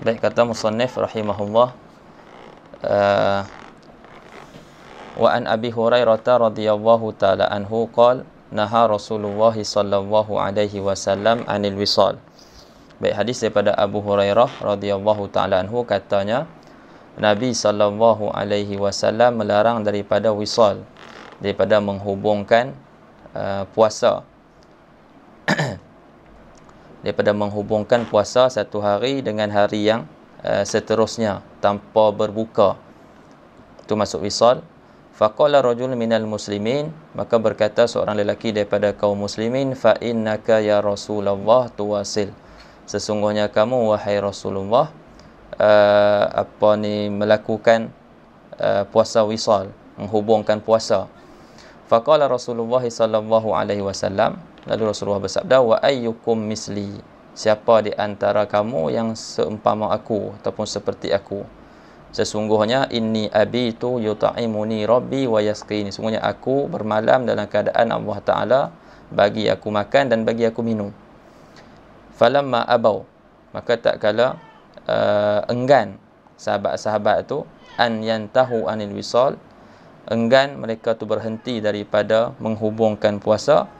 Baik kata musannif rahimahullah uh, wa an Abi Hurairah radhiyallahu taala anhu qol naha Rasulullah sallallahu alaihi wasallam anil wisal. Baik hadis daripada Abu Hurairah radhiyallahu taala anhu katanya Nabi sallallahu alaihi wasallam melarang daripada wisal daripada menghubungkan uh, puasa. daripada menghubungkan puasa satu hari dengan hari yang uh, seterusnya tanpa berbuka itu masuk wisal faqala rajul minal muslimin maka berkata seorang lelaki daripada kaum muslimin fa innaka ya rasulullah tuwasil sesungguhnya kamu wahai rasulullah uh, apa ni melakukan uh, puasa wisal menghubungkan puasa faqala rasulullah sallallahu alaihi wasallam Lalu Rasulullah bersabda, Wa ayyukum misli. Siapa di antara kamu yang seumpama aku ataupun seperti aku? Sesungguhnya ini inni abitu yuta'imuni rabbi wa yasqini. semuanya aku bermalam dalam keadaan Allah Taala bagi aku makan dan bagi aku minum. Falamma abau. Maka tak kala uh, enggan sahabat-sahabat tu an yantahu anil wisal enggan mereka tu berhenti daripada menghubungkan puasa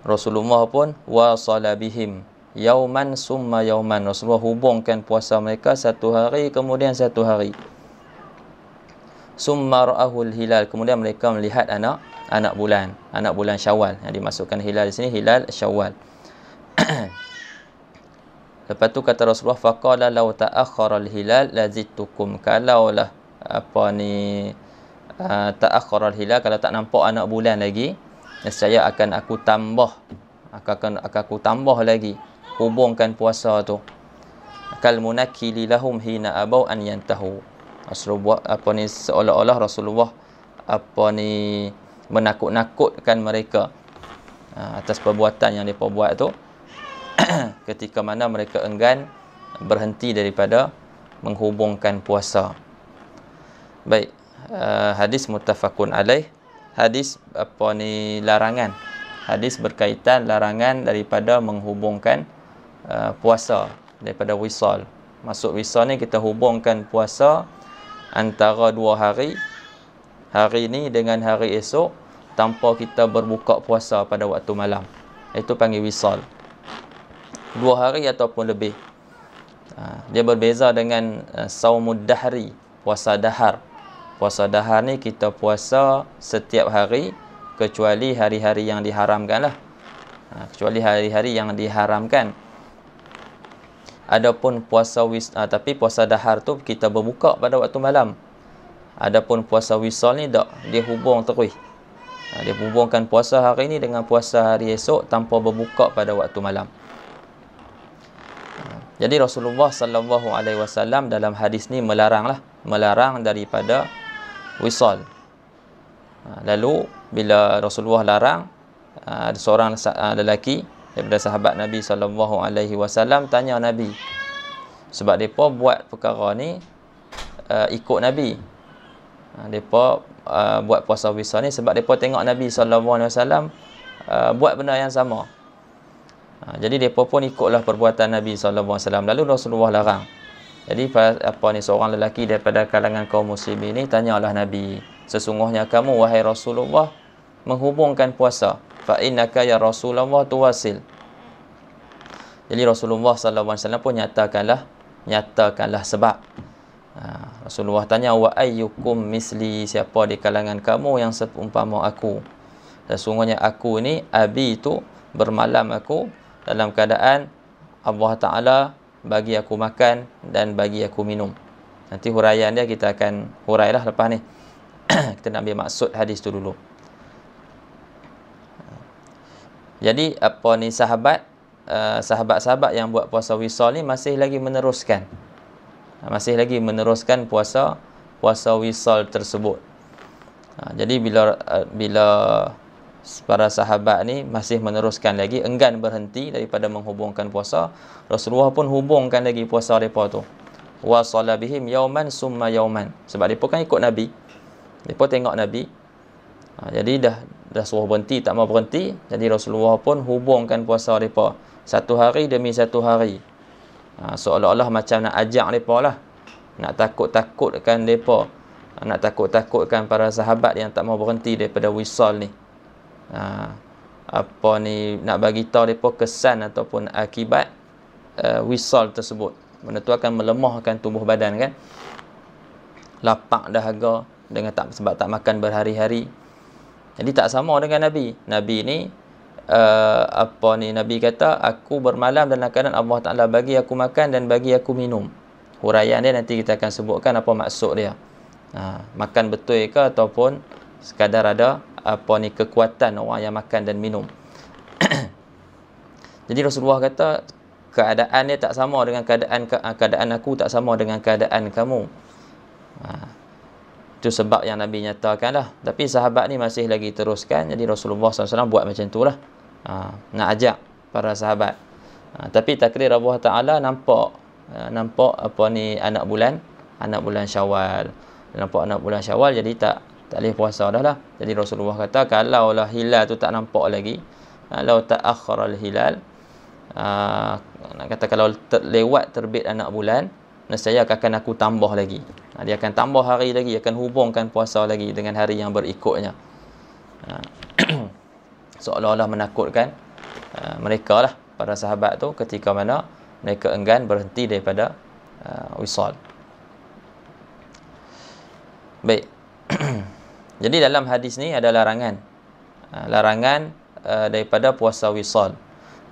Rasulullah pun wasala bihim yauman summa yauman. Rasulullah hubungkan puasa mereka satu hari kemudian satu hari. Summa ra'ahul hilal. Kemudian mereka melihat anak anak bulan, anak bulan Syawal. Yang dimasukkan hilal di sini hilal Syawal. Lepas tu kata Rasulullah faqala law ta'akhkhara al-hilal lazidtukum. Kalaulah apa ni uh, ta'akhkhara al-hilal kalau tak nampak anak bulan lagi, nescaya akan aku tambah akan akan aku tambah lagi hubungkan puasa tu kal munakili lahum hina abau an yantahu Rasulullah apa ni seolah-olah Rasulullah apa ni menakut-nakutkan mereka ha, atas perbuatan yang depa buat tu ketika mana mereka enggan berhenti daripada menghubungkan puasa baik ha, hadis muttafaqun alaih hadis eh, apa ni larangan hadis berkaitan larangan daripada menghubungkan uh, puasa daripada wisal masuk wisal ni kita hubungkan puasa antara dua hari hari ni dengan hari esok tanpa kita berbuka puasa pada waktu malam itu panggil wisal dua hari ataupun lebih ah, dia berbeza dengan eh, saumud dahri puasa dahar puasa dahar ni kita puasa setiap hari kecuali hari-hari yang diharamkan lah ha, kecuali hari-hari yang diharamkan adapun puasa wis ha, tapi puasa dahar tu kita berbuka pada waktu malam adapun puasa wisal ni tak dia hubung terus ha, dia hubungkan puasa hari ni dengan puasa hari esok tanpa berbuka pada waktu malam ha, jadi Rasulullah sallallahu alaihi wasallam dalam hadis ni melaranglah melarang daripada wisal ha, lalu bila Rasulullah larang ha, ada seorang ha, lelaki daripada sahabat Nabi sallallahu alaihi wasallam tanya Nabi sebab depa buat perkara ni uh, ikut Nabi depa uh, buat puasa wisal ni sebab depa tengok Nabi sallallahu alaihi wasallam buat benda yang sama uh, jadi depa pun ikutlah perbuatan Nabi sallallahu alaihi wasallam lalu Rasulullah larang jadi apa ni seorang lelaki daripada kalangan kaum muslim ini tanyalah Nabi, sesungguhnya kamu wahai Rasulullah menghubungkan puasa. Fa innaka ya Rasulullah tuwasil. Jadi Rasulullah sallallahu alaihi wasallam pun nyatakanlah nyatakanlah sebab. Ha, Rasulullah tanya wa ayyukum misli siapa di kalangan kamu yang seumpama aku. Sesungguhnya aku ni abi tu bermalam aku dalam keadaan Allah Taala bagi aku makan dan bagi aku minum. Nanti huraian dia kita akan hurailah lepas ni. kita nak ambil maksud hadis tu dulu. Jadi apa ni sahabat eh, sahabat-sahabat yang buat puasa wisal ni masih lagi meneruskan. Masih lagi meneruskan puasa puasa wisal tersebut. Ha, jadi bila eh, bila para sahabat ni masih meneruskan lagi enggan berhenti daripada menghubungkan puasa Rasulullah pun hubungkan lagi puasa mereka tu Wa bihim yauman summa yauman sebab mereka kan ikut Nabi mereka tengok Nabi ha, jadi dah dah suruh berhenti tak mau berhenti jadi Rasulullah pun hubungkan puasa mereka satu hari demi satu hari ha, seolah-olah macam nak ajak mereka lah nak takut-takutkan mereka ha, nak takut-takutkan para sahabat yang tak mau berhenti daripada wisal ni ha, apa ni nak bagi tahu depa kesan ataupun akibat uh, eh, wisol tersebut. Mana tu akan melemahkan tubuh badan kan? Lapak dahaga dengan tak sebab tak makan berhari-hari. Jadi tak sama dengan Nabi. Nabi ni uh, apa ni Nabi kata aku bermalam dan akan Allah Taala bagi aku makan dan bagi aku minum. Huraian dia nanti kita akan sebutkan apa maksud dia. Ha, makan betul ke ataupun sekadar ada apa ni kekuatan orang yang makan dan minum. Jadi Rasulullah kata keadaan dia tak sama dengan keadaan ah, keadaan aku tak sama dengan keadaan kamu. Ha. Itu sebab yang Nabi nyatakan lah. Tapi sahabat ni masih lagi teruskan. Jadi Rasulullah SAW buat macam tu lah. Ha. Nak ajak para sahabat. Ha. Tapi takdir Allah Ta'ala nampak ha, nampak apa ni anak bulan anak bulan syawal nampak anak bulan syawal jadi tak tak boleh puasa dah lah. Jadi Rasulullah kata kalaulah hilal tu tak nampak lagi, kalau ha, tak akhral hilal, uh, nak kata kalau lewat terbit anak bulan, nescaya akan aku tambah lagi. Ha, dia akan tambah hari lagi, akan hubungkan puasa lagi dengan hari yang berikutnya. Seolah-olah menakutkan uh, mereka lah para sahabat tu ketika mana mereka enggan berhenti daripada uh, wisal. Baik. Jadi dalam hadis ni ada larangan. Ha, larangan uh, daripada puasa wisal.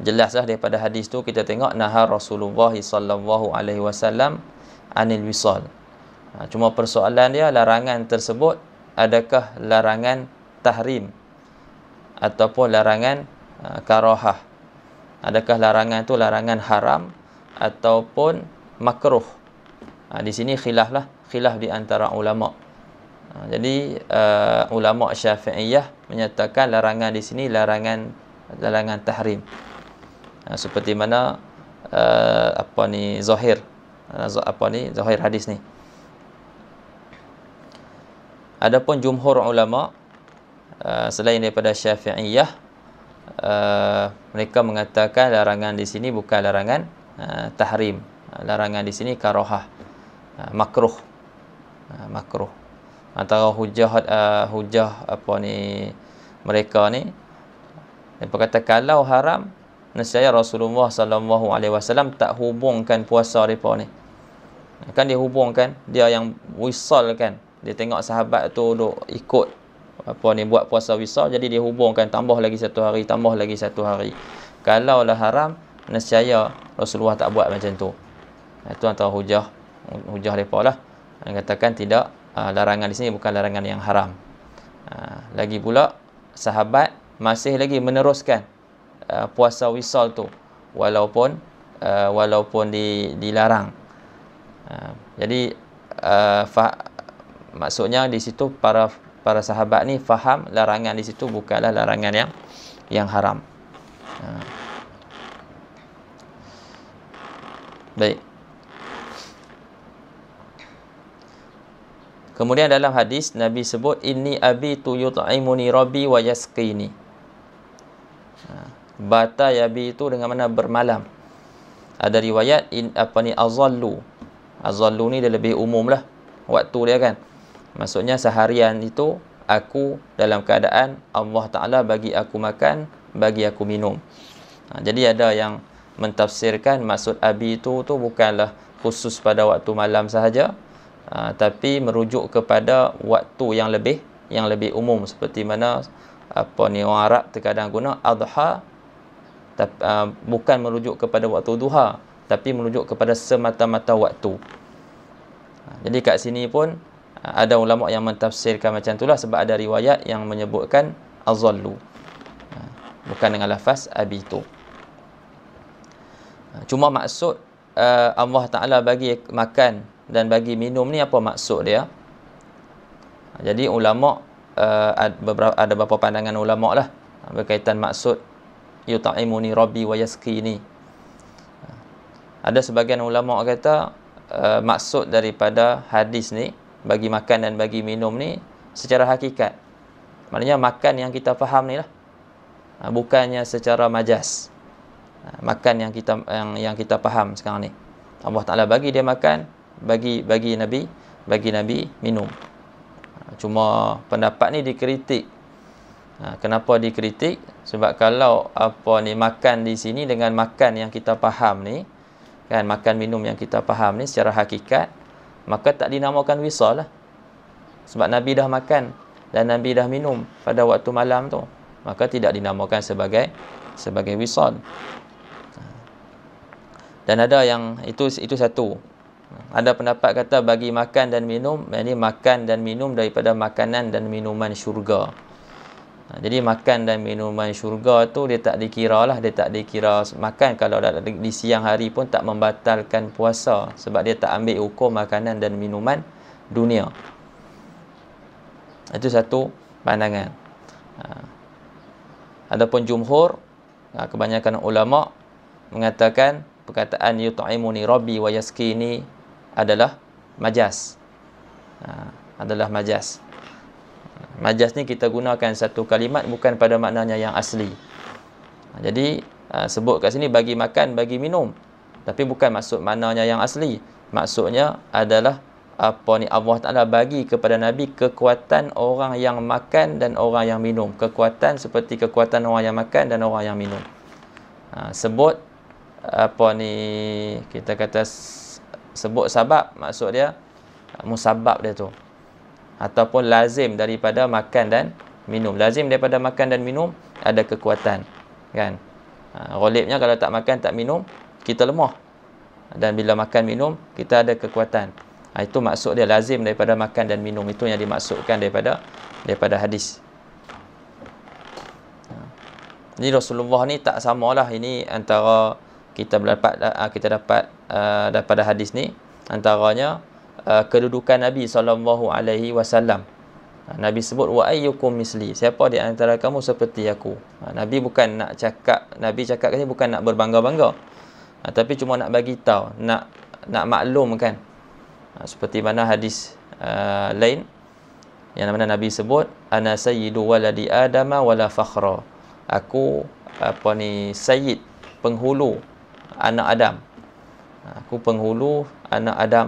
Jelaslah daripada hadis tu kita tengok nahar Rasulullah SAW anil wisal. Ha, cuma persoalan dia larangan tersebut adakah larangan tahrim ataupun larangan uh, eh, karahah? Adakah larangan tu larangan haram ataupun makruh? Ha, di sini khilaf lah, khilaf di antara ulama'. Ha, jadi uh, ulama Syafi'iyah menyatakan larangan di sini larangan larangan tahrim. Uh, seperti mana uh, apa ni zahir uh, ha, apa ni zahir hadis ni. Adapun jumhur ulama uh, selain daripada Syafi'iyah Uh, mereka mengatakan larangan di sini bukan larangan uh, tahrim larangan di sini karohah uh, makruh uh, makruh antara hujah uh, hujah apa ni mereka ni dia berkata kalau haram nescaya Rasulullah sallallahu alaihi wasallam tak hubungkan puasa depa ni kan dia hubungkan dia yang wisal kan dia tengok sahabat tu duk ikut apa ni buat puasa wisal jadi dia hubungkan tambah lagi satu hari tambah lagi satu hari kalau lah haram nescaya Rasulullah tak buat macam tu itu antara hujah hujah depa lah yang katakan tidak Ah, larangan di sini bukan larangan yang haram. Ah, lagi pula sahabat masih lagi meneruskan ah, puasa wisal tu walaupun walaupun di dilarang. Jadi maksudnya di situ para para sahabat ni faham larangan di situ bukanlah larangan yang yang haram. Baik. Kemudian dalam hadis Nabi sebut ini abi tu yut'imuni rabbi wa yasqini. Ha, Bata yabi ya itu dengan mana bermalam. Ada riwayat in apa ni azallu. Azallu ni dia lebih umum lah waktu dia kan. Maksudnya seharian itu aku dalam keadaan Allah Taala bagi aku makan, bagi aku minum. Ha, jadi ada yang mentafsirkan maksud abi itu tu bukanlah khusus pada waktu malam sahaja Ah, tapi merujuk kepada waktu yang lebih yang lebih umum seperti mana apa ni orang Arab terkadang guna adha tapi, uh, ah, bukan merujuk kepada waktu duha tapi merujuk kepada semata-mata waktu ah, jadi kat sini pun ada ulama yang mentafsirkan macam itulah sebab ada riwayat yang menyebutkan azallu bukan dengan lafaz abitu cuma maksud Allah Taala bagi makan dan bagi minum ni apa maksud dia jadi ulama uh, ada beberapa pandangan ulama lah berkaitan maksud yuta'imuni rabbi wa yaskini ada sebagian ulama kata uh, maksud daripada hadis ni bagi makan dan bagi minum ni secara hakikat maknanya makan yang kita faham ni lah ha, bukannya secara majas ha, makan yang kita yang yang kita faham sekarang ni Allah Taala bagi dia makan bagi bagi nabi bagi nabi minum cuma pendapat ni dikritik ha, kenapa dikritik sebab kalau apa ni makan di sini dengan makan yang kita faham ni kan makan minum yang kita faham ni secara hakikat maka tak dinamakan wisal lah sebab nabi dah makan dan nabi dah minum pada waktu malam tu maka tidak dinamakan sebagai sebagai wisal ha. dan ada yang itu itu satu ada pendapat kata bagi makan dan minum, ini makan dan minum daripada makanan dan minuman syurga. Ha, jadi makan dan minuman syurga tu dia tak dikira lah, dia tak dikira makan kalau dah di siang hari pun tak membatalkan puasa sebab dia tak ambil hukum makanan dan minuman dunia. Itu satu pandangan. Ha. Ada pun jumhur, ha, kebanyakan ulama mengatakan perkataan yutaimuni rabbi wa yaskini adalah majas. Ha, adalah majas. Majas ni kita gunakan satu kalimat bukan pada maknanya yang asli. Ha, jadi ha, sebut kat sini bagi makan, bagi minum. Tapi bukan maksud maknanya yang asli. Maksudnya adalah apa ni Allah Ta'ala bagi kepada Nabi kekuatan orang yang makan dan orang yang minum. Kekuatan seperti kekuatan orang yang makan dan orang yang minum. Ha, sebut apa ni kita kata sebut sabab maksud dia uh, musabab dia tu ataupun lazim daripada makan dan minum lazim daripada makan dan minum ada kekuatan kan uh, golibnya kalau tak makan tak minum kita lemah dan bila makan minum kita ada kekuatan ha, itu maksud dia lazim daripada makan dan minum itu yang dimaksudkan daripada daripada hadis ah. ni Rasulullah ni tak samalah ini antara kita dapat uh, kita dapat uh, daripada hadis ni antaranya uh, kedudukan Nabi sallallahu alaihi wasallam. Nabi sebut wa ayyukum misli. Siapa di antara kamu seperti aku? Nabi bukan nak cakap, Nabi cakap kat bukan nak berbangga-bangga. Ha, tapi cuma nak bagi tahu, nak nak maklumkan. Ha, seperti mana hadis uh, lain yang mana Nabi sebut ana sayyidu waladi adama wala fakhra. Aku apa ni sayyid penghulu anak Adam. Ha, aku penghulu anak Adam.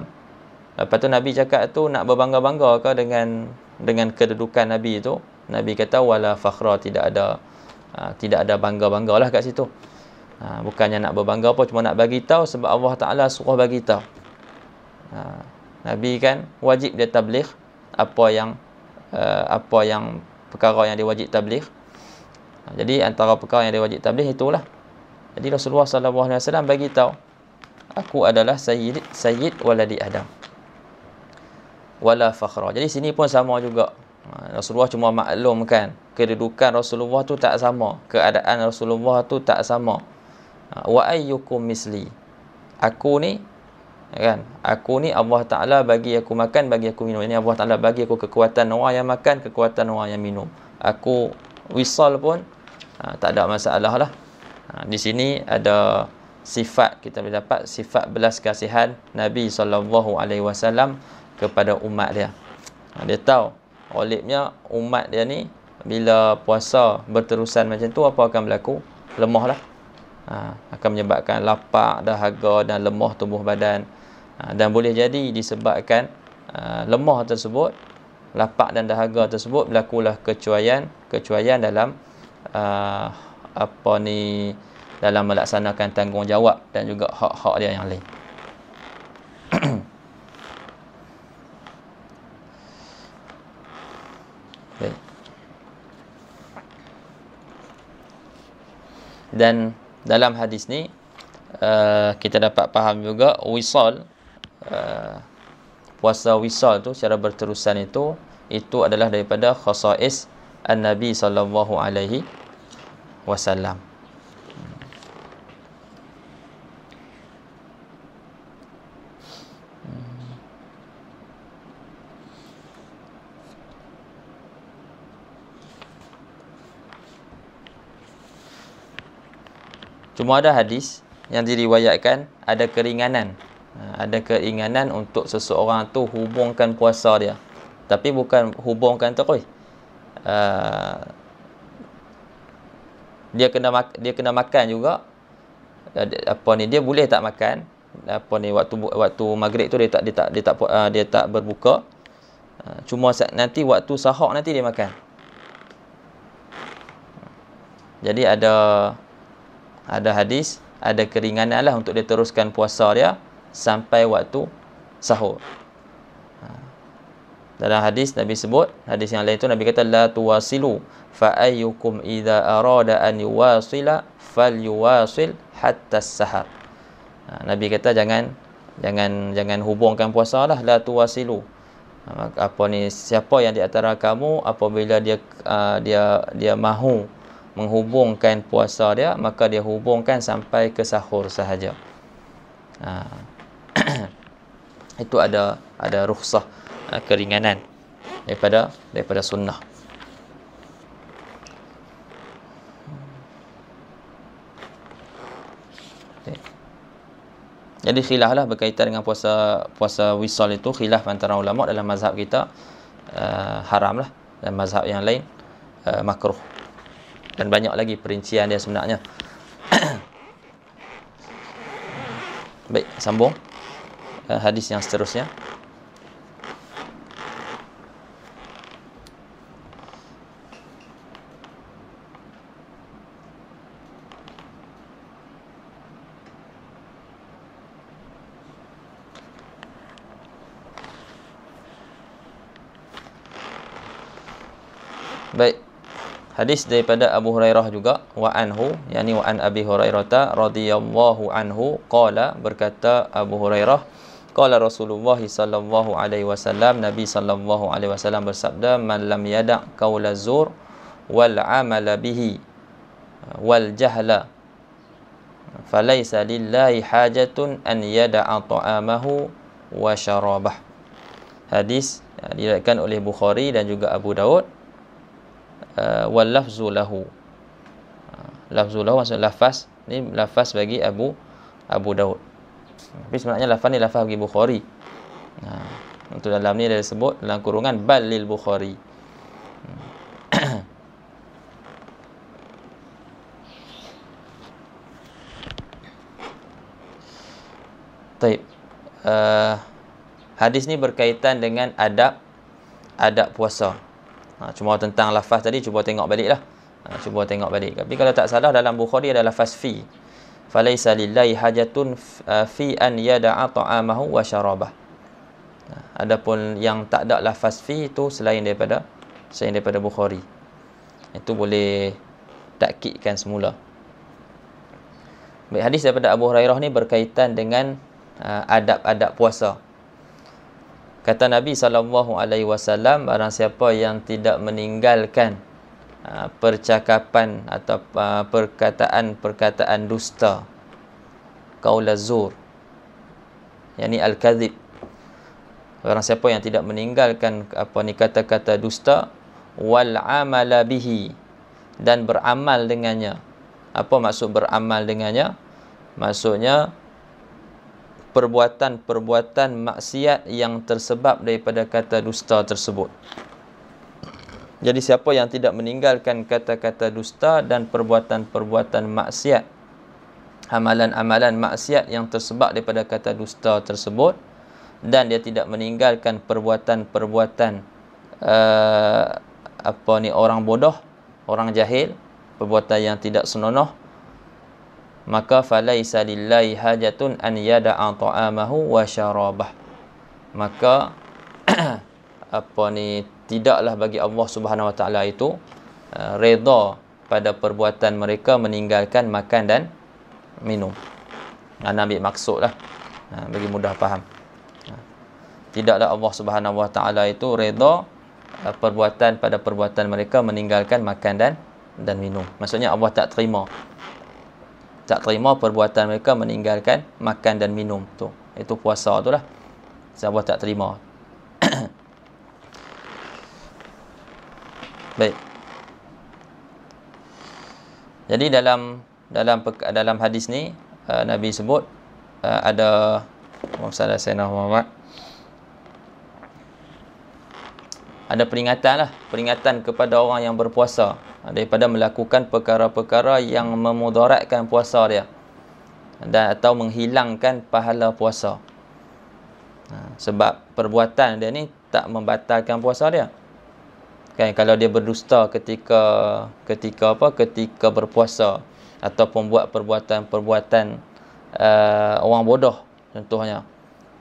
Lepas tu Nabi cakap tu nak berbangga-bangga ke dengan dengan kedudukan Nabi tu? Nabi kata wala fakhra tidak ada ha, tidak ada bangga-banggalah kat situ. Ha, bukannya nak berbangga apa cuma nak bagi tahu sebab Allah Taala suruh bagi tahu. Nabi kan wajib dia tabligh apa yang apa yang perkara yang dia wajib tabligh. Jadi antara perkara yang dia wajib tabligh itulah. Jadi Rasulullah sallallahu alaihi wasallam bagi tahu aku adalah sayyid sayyid waladi Adam. Wala fakhra. Jadi sini pun sama juga. Ha, Rasulullah cuma maklumkan kedudukan Rasulullah tu tak sama, keadaan Rasulullah tu tak sama. Ha, Wa ayyukum misli. Aku ni ya kan aku ni Allah Taala bagi aku makan bagi aku minum ini Allah Taala bagi aku kekuatan orang yang makan kekuatan orang yang minum aku wisal pun ha, tak ada masalah lah Ha, di sini ada sifat kita boleh dapat sifat belas kasihan Nabi sallallahu alaihi wasallam kepada umat dia. Ha, dia tahu olehnya umat dia ni bila puasa berterusan macam tu apa akan berlaku? Lemahlah. Ha, akan menyebabkan lapar, dahaga dan lemah tubuh badan. Ha, dan boleh jadi disebabkan uh, lemah tersebut, lapar dan dahaga tersebut berlakulah kecuaian, kecuaian dalam uh, apa ni dalam melaksanakan tanggungjawab dan juga hak-hak dia yang lain. okay. Dan dalam hadis ni uh, kita dapat faham juga wisal uh, puasa wisal tu secara berterusan itu itu adalah daripada khasais an-nabi sallallahu alaihi wasallam Cuma ada hadis yang diriwayatkan ada keringanan. Ha, ada keringanan untuk seseorang tu hubungkan puasa dia. Tapi bukan hubungkan tu. Uh, ha, dia kena dia kena makan juga apa ni dia boleh tak makan apa ni waktu waktu maghrib tu dia tak dia tak dia tak, dia uh, tak, dia tak berbuka uh, cuma nanti waktu sahur nanti dia makan jadi ada ada hadis ada keringanan lah untuk dia teruskan puasa dia sampai waktu sahur dalam hadis Nabi sebut hadis yang lain itu Nabi kata la tuwasilu fa ayyukum idza arada an yuwasila falyuwasil hatta sahar ha, Nabi kata jangan jangan jangan hubungkan puasa lah la tuwasilu ha, apa ni siapa yang di antara kamu apabila dia uh, dia dia mahu menghubungkan puasa dia maka dia hubungkan sampai ke sahur sahaja ha. itu ada ada rukhsah Ah, keringanan daripada daripada sunnah. Jadi khilaf lah berkaitan dengan puasa puasa wisal itu khilaf antara ulama dalam mazhab kita uh, haram lah dan mazhab yang lain uh, makruh dan banyak lagi perincian dia sebenarnya. Baik, sambung uh, hadis yang seterusnya. Baik. Hadis daripada Abu Hurairah juga wa anhu yakni wa an Abi Hurairah ta radhiyallahu anhu qala berkata Abu Hurairah qala Rasulullah sallallahu alaihi wasallam Nabi sallallahu alaihi wasallam bersabda man lam yada qaula zur wal amala bihi wal jahla falaysa lillahi hajatun an yada ta'amahu wa syarabah hadis diriwayatkan oleh Bukhari dan juga Abu Daud uh, wal lafzu lahu uh, lafzu lahu maksud lafaz ni lafaz bagi Abu Abu Daud tapi sebenarnya lafaz ni lafaz bagi Bukhari nah uh, untuk dalam ni ada disebut dalam kurungan bal Bukhari Baik. Hmm. Uh, hadis ni berkaitan dengan adab adab puasa ha, cuma tentang lafaz tadi cuba tengok baliklah ha, cuba tengok balik tapi kalau tak salah dalam bukhari ada lafaz fi falaisa lillahi hajatun e, fi an yada'a ta'amahu wa syarabah ha, adapun yang tak ada lafaz fi itu selain daripada selain daripada bukhari itu boleh takkidkan semula Baik, hadis daripada Abu Hurairah ni berkaitan dengan uh, adab-adab puasa kata Nabi sallallahu alaihi wasallam barang siapa yang tidak meninggalkan ah, percakapan atau ah, perkataan-perkataan dusta qaulazur yakni al-kadzib barang siapa yang tidak meninggalkan apa ni kata-kata dusta wal amala bihi dan beramal dengannya apa maksud beramal dengannya maksudnya perbuatan-perbuatan maksiat yang tersebab daripada kata dusta tersebut. Jadi siapa yang tidak meninggalkan kata-kata dusta dan perbuatan-perbuatan maksiat, amalan-amalan maksiat yang tersebab daripada kata dusta tersebut dan dia tidak meninggalkan perbuatan-perbuatan uh, apa ni orang bodoh, orang jahil, perbuatan yang tidak senonoh, maka falaisa lillahi hajatun an yada'a ta'amahu wa syarabah maka apa ni tidaklah bagi Allah Subhanahu wa taala itu uh, eh, redha pada perbuatan mereka meninggalkan makan dan minum. Nah, Nabi maksudlah. Ha, bagi mudah faham. Tidaklah Allah Subhanahu wa taala itu redha uh, eh, perbuatan pada perbuatan mereka meninggalkan makan dan dan minum. Maksudnya Allah tak terima tak terima perbuatan mereka meninggalkan makan dan minum tu. Itu puasa tu lah. Sahabat tak terima. Baik. Jadi dalam dalam dalam hadis ni uh, Nabi sebut uh, ada Muhammad Sallallahu Muhammad ada peringatan lah peringatan kepada orang yang berpuasa Ha, daripada melakukan perkara-perkara yang memudaratkan puasa dia dan atau menghilangkan pahala puasa. Ha, sebab perbuatan dia ni tak membatalkan puasa dia. Kan kalau dia berdusta ketika ketika apa ketika berpuasa atau membuat perbuatan-perbuatan uh, orang bodoh contohnya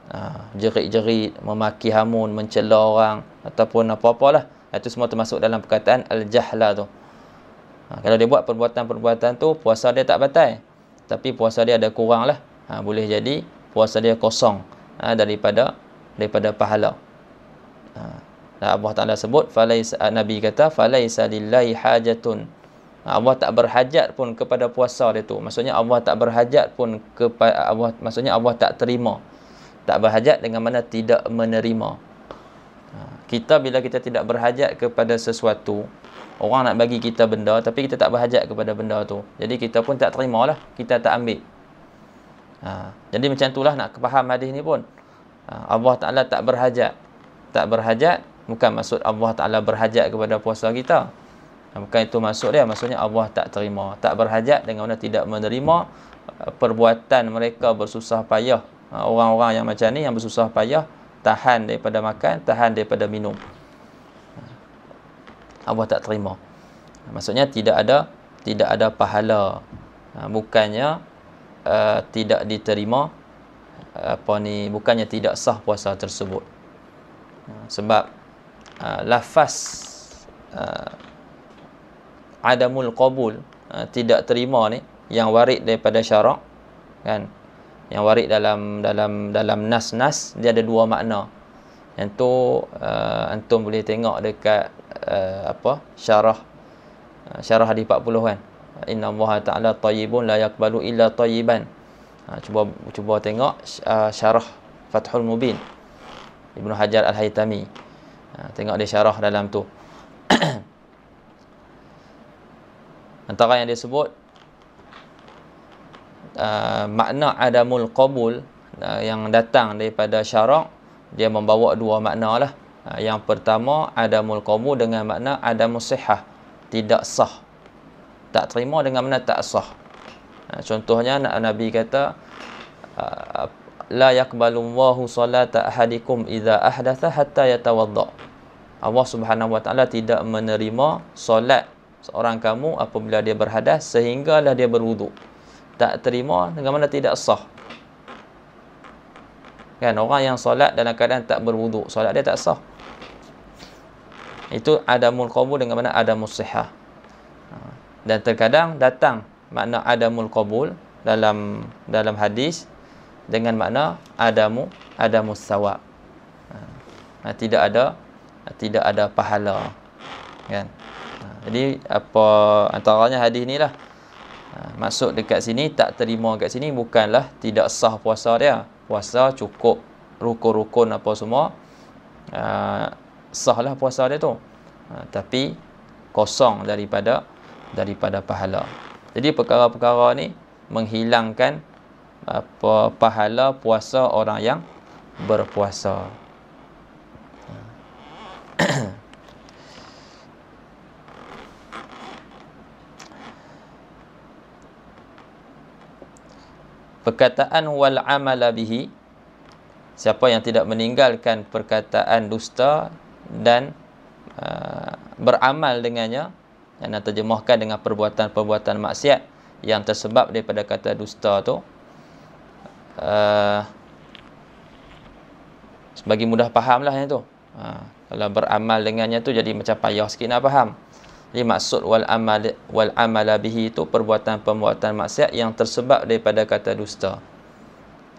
uh, jerit-jerit memaki hamun mencela orang ataupun apa-apalah itu semua termasuk dalam perkataan al-jahla tu. Ha, kalau dia buat perbuatan-perbuatan tu, puasa dia tak batal. Tapi puasa dia ada kurang lah. Ha, boleh jadi puasa dia kosong ha, daripada daripada pahala. Ha, dan lah Allah Ta'ala sebut, ha, Nabi kata, فَلَيْسَ Hajatun". حَاجَةٌ ha, Allah tak berhajat pun kepada puasa dia tu. Maksudnya Allah tak berhajat pun kepada Allah maksudnya Allah tak terima. Tak berhajat dengan mana tidak menerima. Ha, kita bila kita tidak berhajat kepada sesuatu, orang nak bagi kita benda tapi kita tak berhajat kepada benda tu jadi kita pun tak terima lah kita tak ambil ha. jadi macam itulah nak faham hadis ni pun ha. Allah Ta'ala tak berhajat tak berhajat bukan maksud Allah Ta'ala berhajat kepada puasa kita ha, bukan itu maksud dia maksudnya Allah tak terima tak berhajat dengan mana tidak menerima eh, perbuatan mereka bersusah payah ha. orang-orang yang macam ni yang bersusah payah tahan daripada makan tahan daripada minum Allah tak terima maksudnya tidak ada tidak ada pahala ha, bukannya uh, tidak diterima ha, apa ni bukannya tidak sah puasa tersebut sebab uh, lafaz uh, adamul qabul uh, tidak terima ni yang warid daripada syarak kan yang warid dalam dalam dalam nas-nas dia ada dua makna yang tu uh, antum boleh tengok dekat uh, apa syarah uh, syarah hadis 40 kan inna allaha ta'ala tayyibun la yaqbalu illa tayyiban ha, cuba cuba tengok uh, syarah fathul mubin ibnu hajar al haytami ha, tengok dia syarah dalam tu antara yang dia sebut Uh, makna adamul qabul uh, yang datang daripada syarah dia membawa dua makna lah Ha, yang pertama adamul qawmu dengan makna adamul sihah tidak sah tak terima dengan makna tak sah ha, contohnya nabi kata ha, la yaqbalu Allahu salata ahadikum idza ahdatha hatta yatawadda Allah Subhanahu wa taala tidak menerima solat seorang kamu apabila dia berhadas sehinggalah dia berwuduk tak terima dengan mana tidak sah Kan orang yang solat dalam keadaan tak berwuduk, solat dia tak sah. Itu ada qabul dengan mana ada musyha. Dan terkadang datang makna ada qabul dalam dalam hadis dengan makna adamu adamus sawab. Ha. Ha, tidak ada tidak ada pahala. Kan? Ha. Jadi apa antaranya hadis ni lah. Masuk dekat sini tak terima dekat sini bukanlah tidak sah puasa dia puasa cukup rukun-rukun apa semua uh, sahlah puasa dia tu uh, tapi kosong daripada daripada pahala jadi perkara-perkara ni menghilangkan apa uh, pahala puasa orang yang berpuasa ah. perkataan wal amala bihi siapa yang tidak meninggalkan perkataan dusta dan uh, beramal dengannya yang terjemahkan dengan perbuatan-perbuatan maksiat yang tersebab daripada kata dusta tu uh, sebagai mudah fahamlah yang tu uh, kalau beramal dengannya tu jadi macam payah sikit nak faham jadi maksud wal amal wal amala bihi itu perbuatan-perbuatan maksiat yang tersebab daripada kata dusta.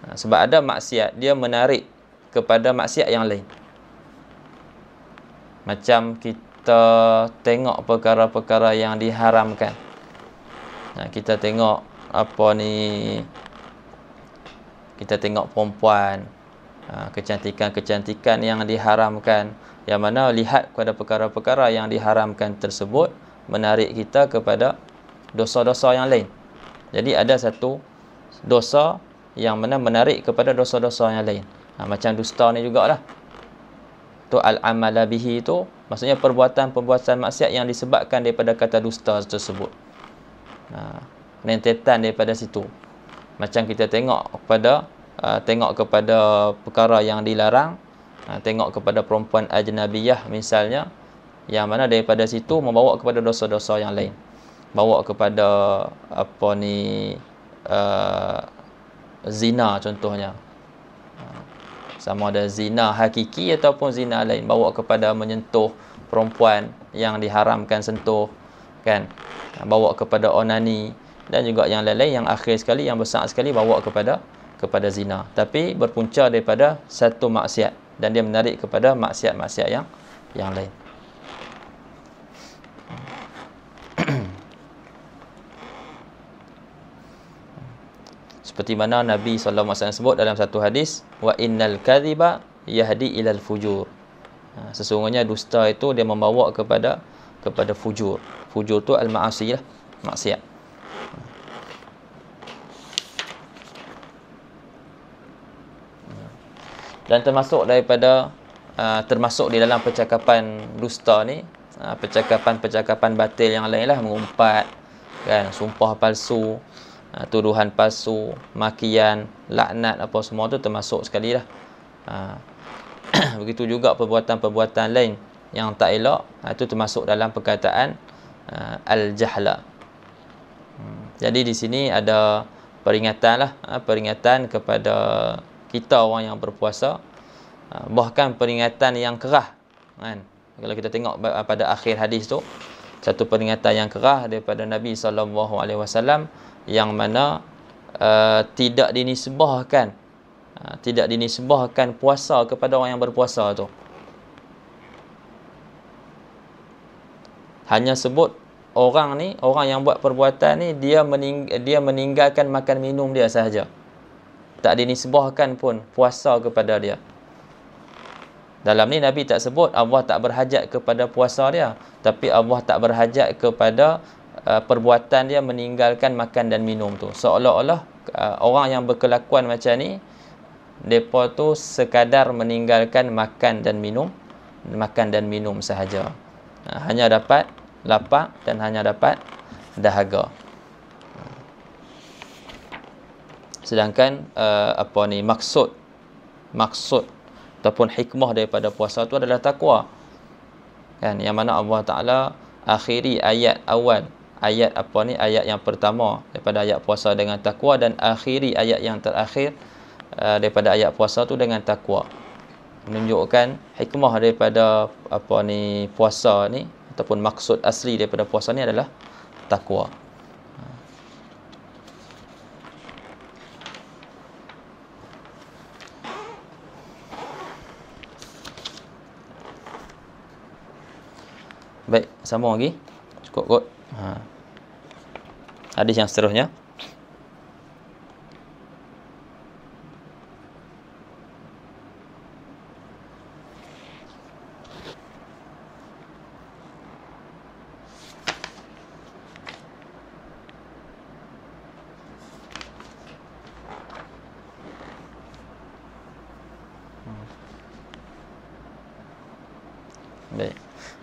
Ha, sebab ada maksiat dia menarik kepada maksiat yang lain. Macam kita tengok perkara-perkara yang diharamkan. Ha, kita tengok apa ni kita tengok perempuan ha, kecantikan-kecantikan yang diharamkan yang mana lihat kepada perkara-perkara yang diharamkan tersebut menarik kita kepada dosa-dosa yang lain. Jadi ada satu dosa yang mana menarik kepada dosa-dosa yang lain. Ha, macam dusta ni jugalah. Tu al-amala bihi tu maksudnya perbuatan-perbuatan maksiat yang disebabkan daripada kata dusta tersebut. Ha, rentetan daripada situ. Macam kita tengok kepada uh, tengok kepada perkara yang dilarang ha, tengok kepada perempuan ajnabiyah misalnya yang mana daripada situ membawa kepada dosa-dosa yang lain bawa kepada apa ni uh, zina contohnya ha, sama ada zina hakiki ataupun zina lain bawa kepada menyentuh perempuan yang diharamkan sentuh kan ha, bawa kepada onani dan juga yang lain-lain yang akhir sekali yang besar sekali bawa kepada kepada zina tapi berpunca daripada satu maksiat dan dia menarik kepada maksiat-maksiat yang yang lain. Seperti mana Nabi SAW sebut dalam satu hadis, wa innal kadhiba yahdi ilal fujur. Ha, sesungguhnya dusta itu dia membawa kepada kepada fujur. Fujur tu al-ma'asiyah, maksiat. dan termasuk daripada uh, termasuk di dalam percakapan dusta ni uh, percakapan-percakapan batil yang lain lah mengumpat kan sumpah palsu uh, tuduhan palsu makian laknat apa semua tu termasuk sekali lah uh, begitu juga perbuatan-perbuatan lain yang tak elok uh, itu termasuk dalam perkataan uh, al-jahla hmm, jadi di sini ada peringatan lah, uh, peringatan kepada kita orang yang berpuasa uh, bahkan peringatan yang kerah kan kalau kita tengok uh, pada akhir hadis tu satu peringatan yang kerah daripada Nabi sallallahu alaihi wasallam yang mana uh, tidak dinisbahkan uh, tidak dinisbahkan puasa kepada orang yang berpuasa tu hanya sebut orang ni orang yang buat perbuatan ni dia mening- dia meninggalkan makan minum dia sahaja tak dinisbahkan pun puasa kepada dia. Dalam ni Nabi tak sebut Allah tak berhajat kepada puasa dia, tapi Allah tak berhajat kepada uh, perbuatan dia meninggalkan makan dan minum tu. Seolah-olah uh, orang yang berkelakuan macam ni depa tu sekadar meninggalkan makan dan minum, makan dan minum sahaja. Uh, hanya dapat lapak dan hanya dapat dahaga. sedangkan uh, apa ni maksud maksud ataupun hikmah daripada puasa tu adalah takwa kan yang mana Allah Taala akhiri ayat awal ayat apa ni ayat yang pertama daripada ayat puasa dengan takwa dan akhiri ayat yang terakhir uh, daripada ayat puasa tu dengan takwa menunjukkan hikmah daripada apa ni puasa ni ataupun maksud asli daripada puasa ni adalah takwa Baik, sambung lagi. Cukup kot. Ha. Hadis yang seterusnya.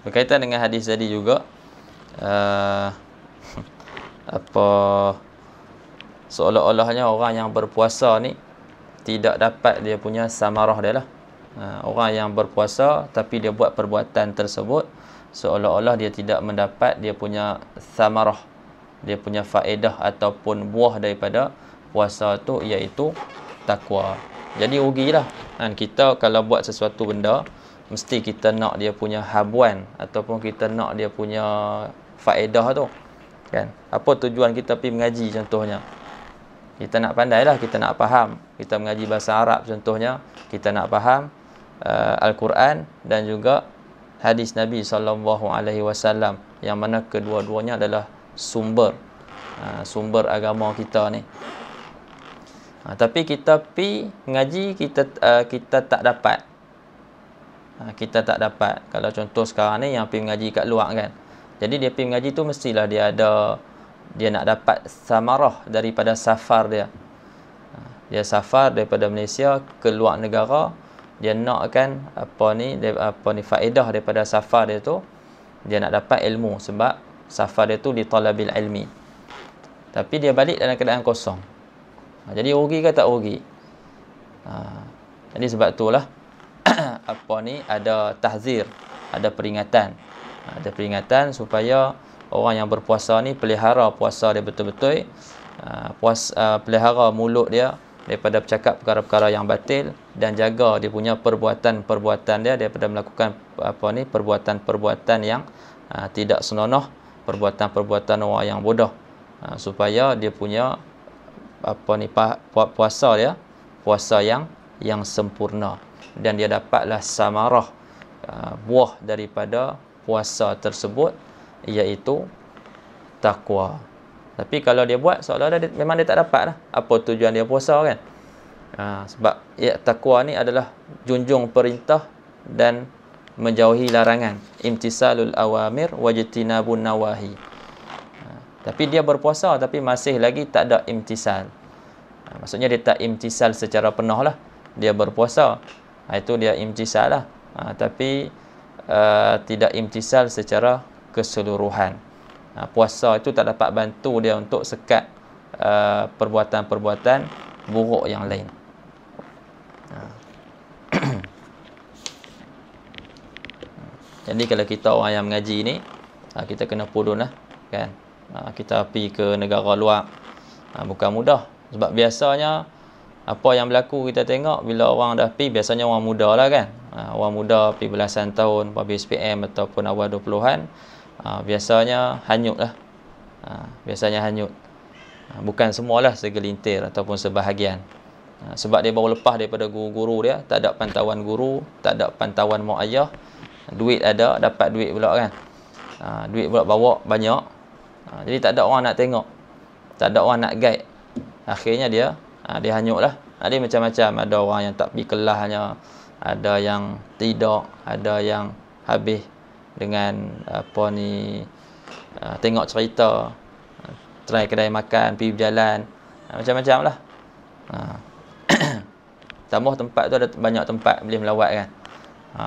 berkaitan dengan hadis tadi juga uh, apa seolah-olahnya orang yang berpuasa ni tidak dapat dia punya samarah dia lah uh, orang yang berpuasa tapi dia buat perbuatan tersebut seolah-olah dia tidak mendapat dia punya samarah dia punya faedah ataupun buah daripada puasa tu iaitu takwa jadi rugilah kan kita kalau buat sesuatu benda mesti kita nak dia punya habuan ataupun kita nak dia punya faedah tu kan apa tujuan kita pergi mengaji contohnya kita nak pandai lah kita nak faham kita mengaji bahasa Arab contohnya kita nak faham uh, al-Quran dan juga hadis Nabi sallallahu alaihi wasallam yang mana kedua-duanya adalah sumber uh, sumber agama kita ni uh, tapi kita pi mengaji kita uh, kita tak dapat Ha, kita tak dapat kalau contoh sekarang ni yang pergi mengaji kat luar kan jadi dia pergi mengaji tu mestilah dia ada dia nak dapat samarah daripada safar dia ha, dia safar daripada Malaysia ke luar negara dia nak kan apa ni Dia apa ni faedah daripada safar dia tu dia nak dapat ilmu sebab safar dia tu ditalabil ilmi tapi dia balik dalam keadaan kosong ha, jadi rugi ke tak rugi jadi sebab itulah lah apa ni ada tahzir ada peringatan ada peringatan supaya orang yang berpuasa ni pelihara puasa dia betul-betul ah, puas ah, pelihara mulut dia daripada bercakap perkara-perkara yang batil dan jaga dia punya perbuatan-perbuatan dia daripada melakukan apa ni perbuatan-perbuatan yang ah, tidak senonoh perbuatan-perbuatan orang yang bodoh supaya dia punya apa ni puasa dia puasa yang yang sempurna dan dia dapatlah samarah uh, buah daripada puasa tersebut iaitu takwa. Tapi kalau dia buat seolah-olah dia, memang dia tak dapat lah apa tujuan dia puasa kan. Ha, sebab ya, takwa ni adalah junjung perintah dan menjauhi larangan. Imtisalul awamir wajtinabun nawahi. Ha, tapi dia berpuasa tapi masih lagi tak ada imtisal. Ha, maksudnya dia tak imtisal secara penuh lah. Dia berpuasa Ah, itu dia imtisal lah ha, tapi uh, tidak imtisal secara keseluruhan ha, puasa itu tak dapat bantu dia untuk sekat perbuatan-perbuatan uh, buruk yang lain ha. jadi kalau kita orang yang mengaji ni ha, kita kena pulun lah kan? ha, kita pergi ke negara luar ha, bukan mudah sebab biasanya apa yang berlaku kita tengok bila orang dah pergi biasanya orang muda lah kan uh, orang muda pergi belasan tahun habis SPM ataupun awal dua puluhan, ha, biasanya hanyut lah uh, biasanya hanyut uh, bukan semualah segelintir ataupun sebahagian uh, sebab dia baru lepas daripada guru-guru dia tak ada pantauan guru tak ada pantauan mak ayah duit ada dapat duit pula kan uh, duit pula bawa banyak uh, jadi tak ada orang nak tengok tak ada orang nak guide akhirnya dia ha, dia hanyut lah ada ha, macam-macam ada orang yang tak pergi hanya ada yang tidak ada yang habis dengan apa ni uh, tengok cerita try kedai makan pergi berjalan ha, macam-macam lah ha. tambah tempat tu ada banyak tempat boleh melawat kan ha.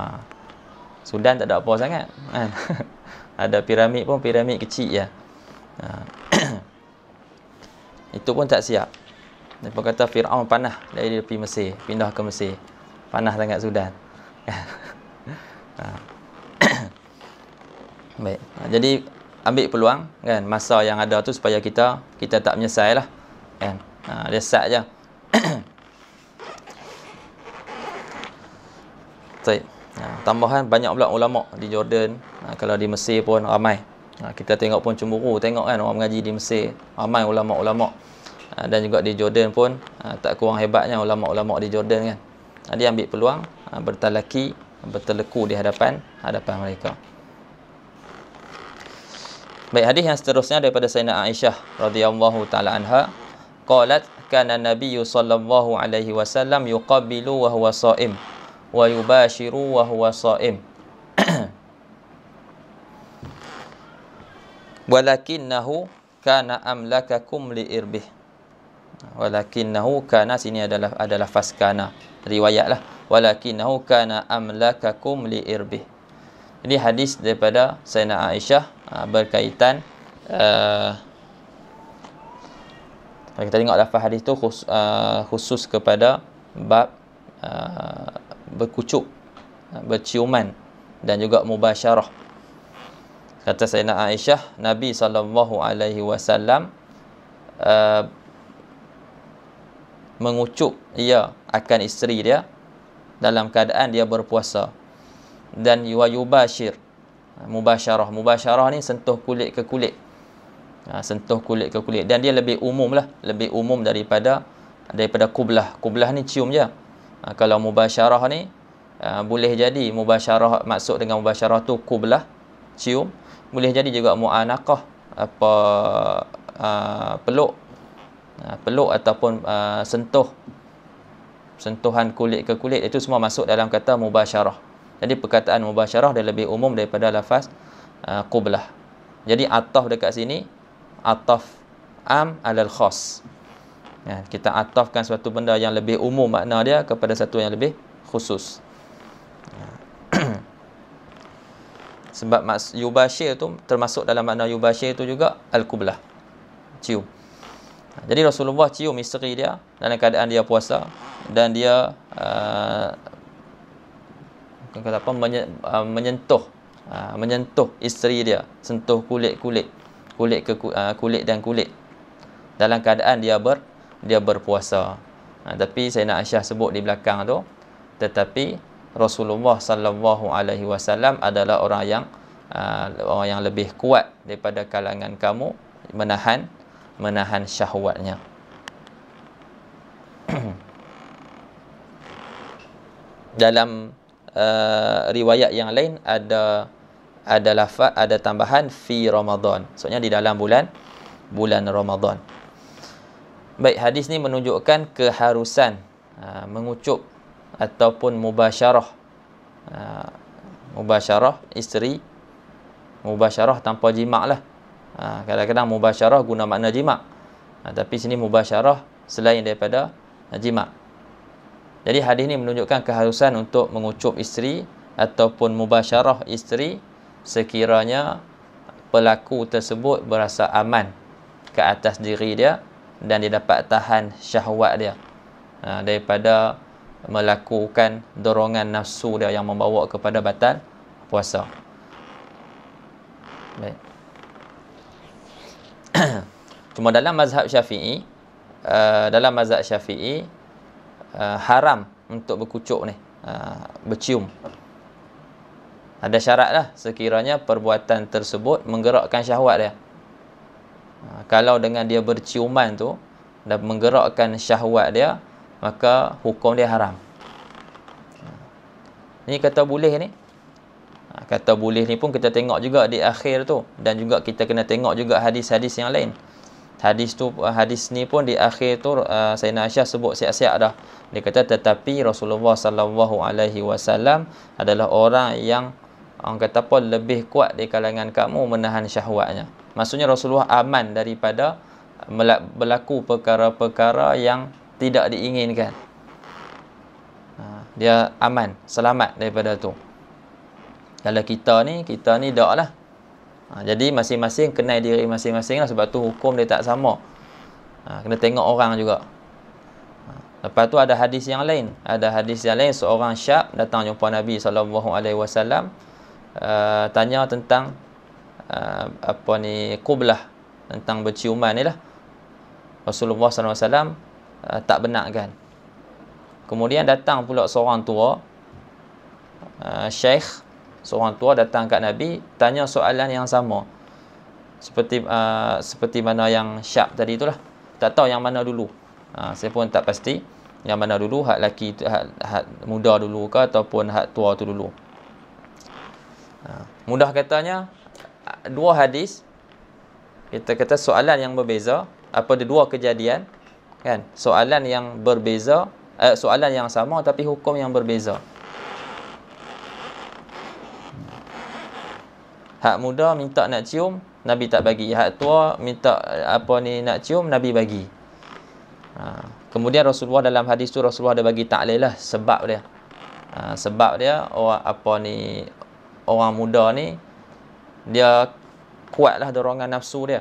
Sudan tak ada apa sangat kan? ada piramid pun piramid kecil je ha. itu pun tak siap dia pun kata Fir'aun panah dari dia pergi Mesir, pindah ke Mesir. Panah sangat Sudan. Baik. Jadi ambil peluang kan masa yang ada tu supaya kita kita tak menyesal lah. Kan? Ha, dia sat je. Baik. Ha, tambahan banyak pula ulama di Jordan, ha, kalau di Mesir pun ramai. Ha, kita tengok pun cemburu tengok kan orang mengaji di Mesir, ramai ulama-ulama. Ah, dan juga di Jordan pun ah, tak kurang hebatnya ulama-ulama di Jordan kan ah, dia ambil peluang bertalaki berteleku di hadapan hadapan mereka baik hadis yang seterusnya daripada Sayyidah Aisyah radhiyallahu taala anha qalat kana nabi sallallahu alaihi wasallam yuqabilu wa huwa saim wa yubashiru wa huwa saim walakinnahu kana amlakakum li walakinnahu kana sini adalah adalah fas kana riwayat lah walakinnahu kana amlakakum liirbi. ini hadis daripada Sayyidina Aisyah ah, berkaitan uh, kita tengok lafaz hadis tu khusus, uh, ah, khusus kepada bab uh, berkucuk berciuman dan juga mubasyarah kata Sayyidina Aisyah Nabi sallallahu alaihi wasallam mengucuk ia akan isteri dia dalam keadaan dia berpuasa dan yuwayubashir mubasyarah mubasyarah ni sentuh kulit ke kulit ha, sentuh kulit ke kulit dan dia lebih umum lah lebih umum daripada daripada kublah kublah ni cium je ha, kalau mubasyarah ni ha, boleh jadi mubasyarah maksud dengan mubasyarah tu kublah cium boleh jadi juga mu'anakah apa ha, peluk Ah, peluk ataupun uh, sentuh sentuhan kulit ke kulit itu semua masuk dalam kata mubasyarah. Jadi perkataan mubasyarah dia lebih umum daripada lafaz uh, qublah. Jadi ataf dekat sini ataf am alal khas. Ya, kita atafkan suatu benda yang lebih umum makna dia kepada satu yang lebih khusus. Sebab mas, yubashir tu termasuk dalam makna yubashir tu juga al-qublah. Cium. Ha, jadi Rasulullah cium isteri dia dalam keadaan dia puasa dan dia uh, kata apa menye, uh, menyentuh uh, menyentuh isteri dia, sentuh kulit-kulit, kulit ke uh, kulit dan kulit dalam keadaan dia ber dia berpuasa. Uh, tapi saya nak Aisyah sebut di belakang tu tetapi Rasulullah sallallahu alaihi wasallam adalah orang yang uh, orang yang lebih kuat daripada kalangan kamu menahan menahan syahwatnya. Dalam uh, riwayat yang lain ada ada lafaz ada tambahan fi Ramadan. Maksudnya di dalam bulan bulan Ramadan. Baik, hadis ni menunjukkan keharusan uh, mengucup ataupun mubasyarah. Uh, mubasyarah isteri mubasyarah tanpa jima' lah. Ha, kadang-kadang mubasyarah guna makna jimak. Ha, tapi sini mubasyarah selain daripada jimak. Jadi hadis ini menunjukkan keharusan untuk mengucup isteri ataupun mubasyarah isteri sekiranya pelaku tersebut berasa aman ke atas diri dia dan dia dapat tahan syahwat dia ha, daripada melakukan dorongan nafsu dia yang membawa kepada batal puasa. Baik. cuma dalam mazhab syafi'i uh, dalam mazhab syafi'i uh, haram untuk berkucuk ni uh, bercium ada syarat lah sekiranya perbuatan tersebut menggerakkan syahwat dia uh, kalau dengan dia berciuman tu dan menggerakkan syahwat dia maka hukum dia haram uh, ni kata boleh ni kata boleh ni pun kita tengok juga di akhir tu dan juga kita kena tengok juga hadis-hadis yang lain hadis tu eh, hadis ni pun di akhir tu uh, Sayyidina Aisyah sebut siap-siap dah dia kata tetapi Rasulullah sallallahu alaihi wasallam adalah orang yang orang kata apa lebih kuat di kalangan kamu menahan syahwatnya maksudnya Rasulullah aman daripada berlaku perkara-perkara yang tidak diinginkan ha, dia aman selamat daripada tu kalau kita ni kita ni dak lah ha, jadi masing-masing kenai diri masing-masing lah sebab tu hukum dia tak sama ha, kena tengok orang juga ha, lepas tu ada hadis yang lain ada hadis yang lain seorang syab datang jumpa Nabi SAW uh, tanya tentang uh, apa ni kublah tentang berciuman ni lah Rasulullah SAW uh, tak benarkan kemudian datang pula seorang tua uh, Syekh seorang tua datang kat Nabi tanya soalan yang sama seperti uh, seperti mana yang syak tadi itulah tak tahu yang mana dulu uh, saya pun tak pasti yang mana dulu hak laki tu, hak, hak muda dulu ke ataupun hak tua tu dulu uh, mudah katanya dua hadis kita kata soalan yang berbeza apa ada dua kejadian kan soalan yang berbeza eh, soalan yang sama tapi hukum yang berbeza hak muda minta nak cium nabi tak bagi hak tua minta eh, apa ni nak cium nabi bagi ha. kemudian Rasulullah dalam hadis tu Rasulullah ada bagi taklil lah sebab dia ha. sebab dia orang apa ni orang muda ni dia kuatlah dorongan nafsu dia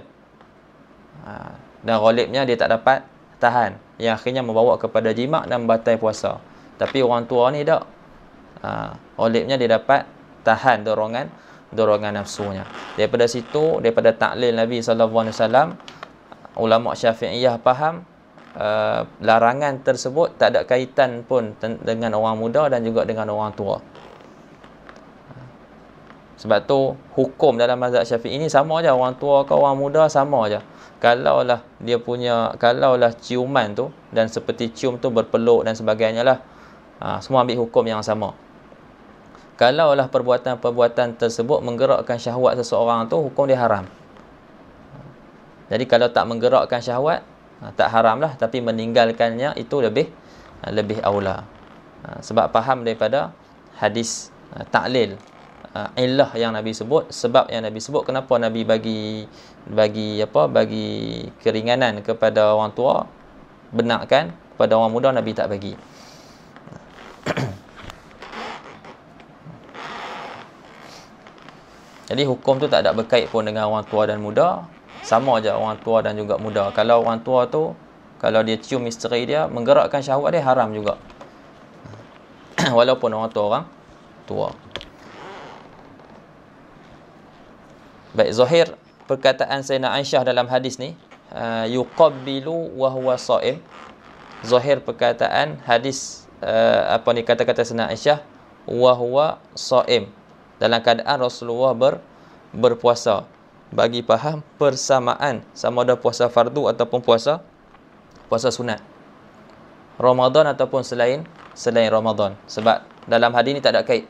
ha. dan ghalibnya dia tak dapat tahan yang akhirnya membawa kepada jimak dan batal puasa tapi orang tua ni tak ha. Olehnya dia dapat tahan dorongan dorongan nafsunya. Daripada situ, daripada taklil Nabi SAW, ulama' syafi'iyah faham, Uh, larangan tersebut tak ada kaitan pun dengan orang muda dan juga dengan orang tua. Sebab tu hukum dalam mazhab Syafi'i ini sama aja orang tua ke orang muda sama aja. Kalaulah dia punya kalaulah ciuman tu dan seperti cium tu berpeluk dan sebagainya lah. Uh, semua ambil hukum yang sama. Kalau kalaulah perbuatan-perbuatan tersebut menggerakkan syahwat seseorang tu hukum dia haram jadi kalau tak menggerakkan syahwat ha, tak haram lah tapi meninggalkannya itu lebih ha, lebih aula ha, sebab faham daripada hadis taklil illah yang nabi sebut sebab yang nabi sebut kenapa nabi bagi bagi apa bagi keringanan kepada orang tua benarkan kepada orang muda nabi tak bagi Jadi hukum tu tak ada berkait pun dengan orang tua dan muda. Sama aja orang tua dan juga muda. Kalau orang tua tu kalau dia cium isteri dia, menggerakkan syahwat dia haram juga. Walaupun orang tua orang tua. Baik zahir perkataan Sayyidina Aisyah dalam hadis ni, uh, yuqabbilu wa huwa saim. Zahir perkataan hadis uh, apa ni kata-kata Sayyidina Aisyah wa huwa saim dalam keadaan Rasulullah ber, berpuasa bagi faham persamaan sama ada puasa fardu ataupun puasa puasa sunat Ramadan ataupun selain selain Ramadan sebab dalam hadis ni tak ada kait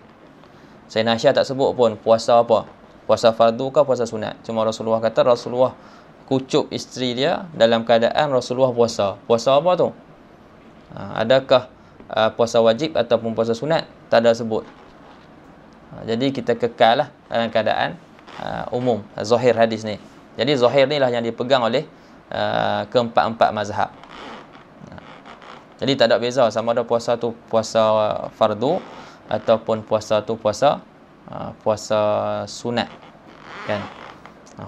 saya Nasya tak sebut pun puasa apa puasa fardu ke puasa sunat cuma Rasulullah kata Rasulullah kucuk isteri dia dalam keadaan Rasulullah puasa puasa apa tu ha, adakah uh, puasa wajib ataupun puasa sunat tak ada sebut Ha, jadi kita kekal lah dalam keadaan uh, umum zahir hadis ni Jadi zahir ni lah yang dipegang oleh uh, Keempat-empat mazhab Jadi tak ada beza Sama ada puasa tu puasa fardu Ataupun puasa tu puasa uh, Puasa sunat Kan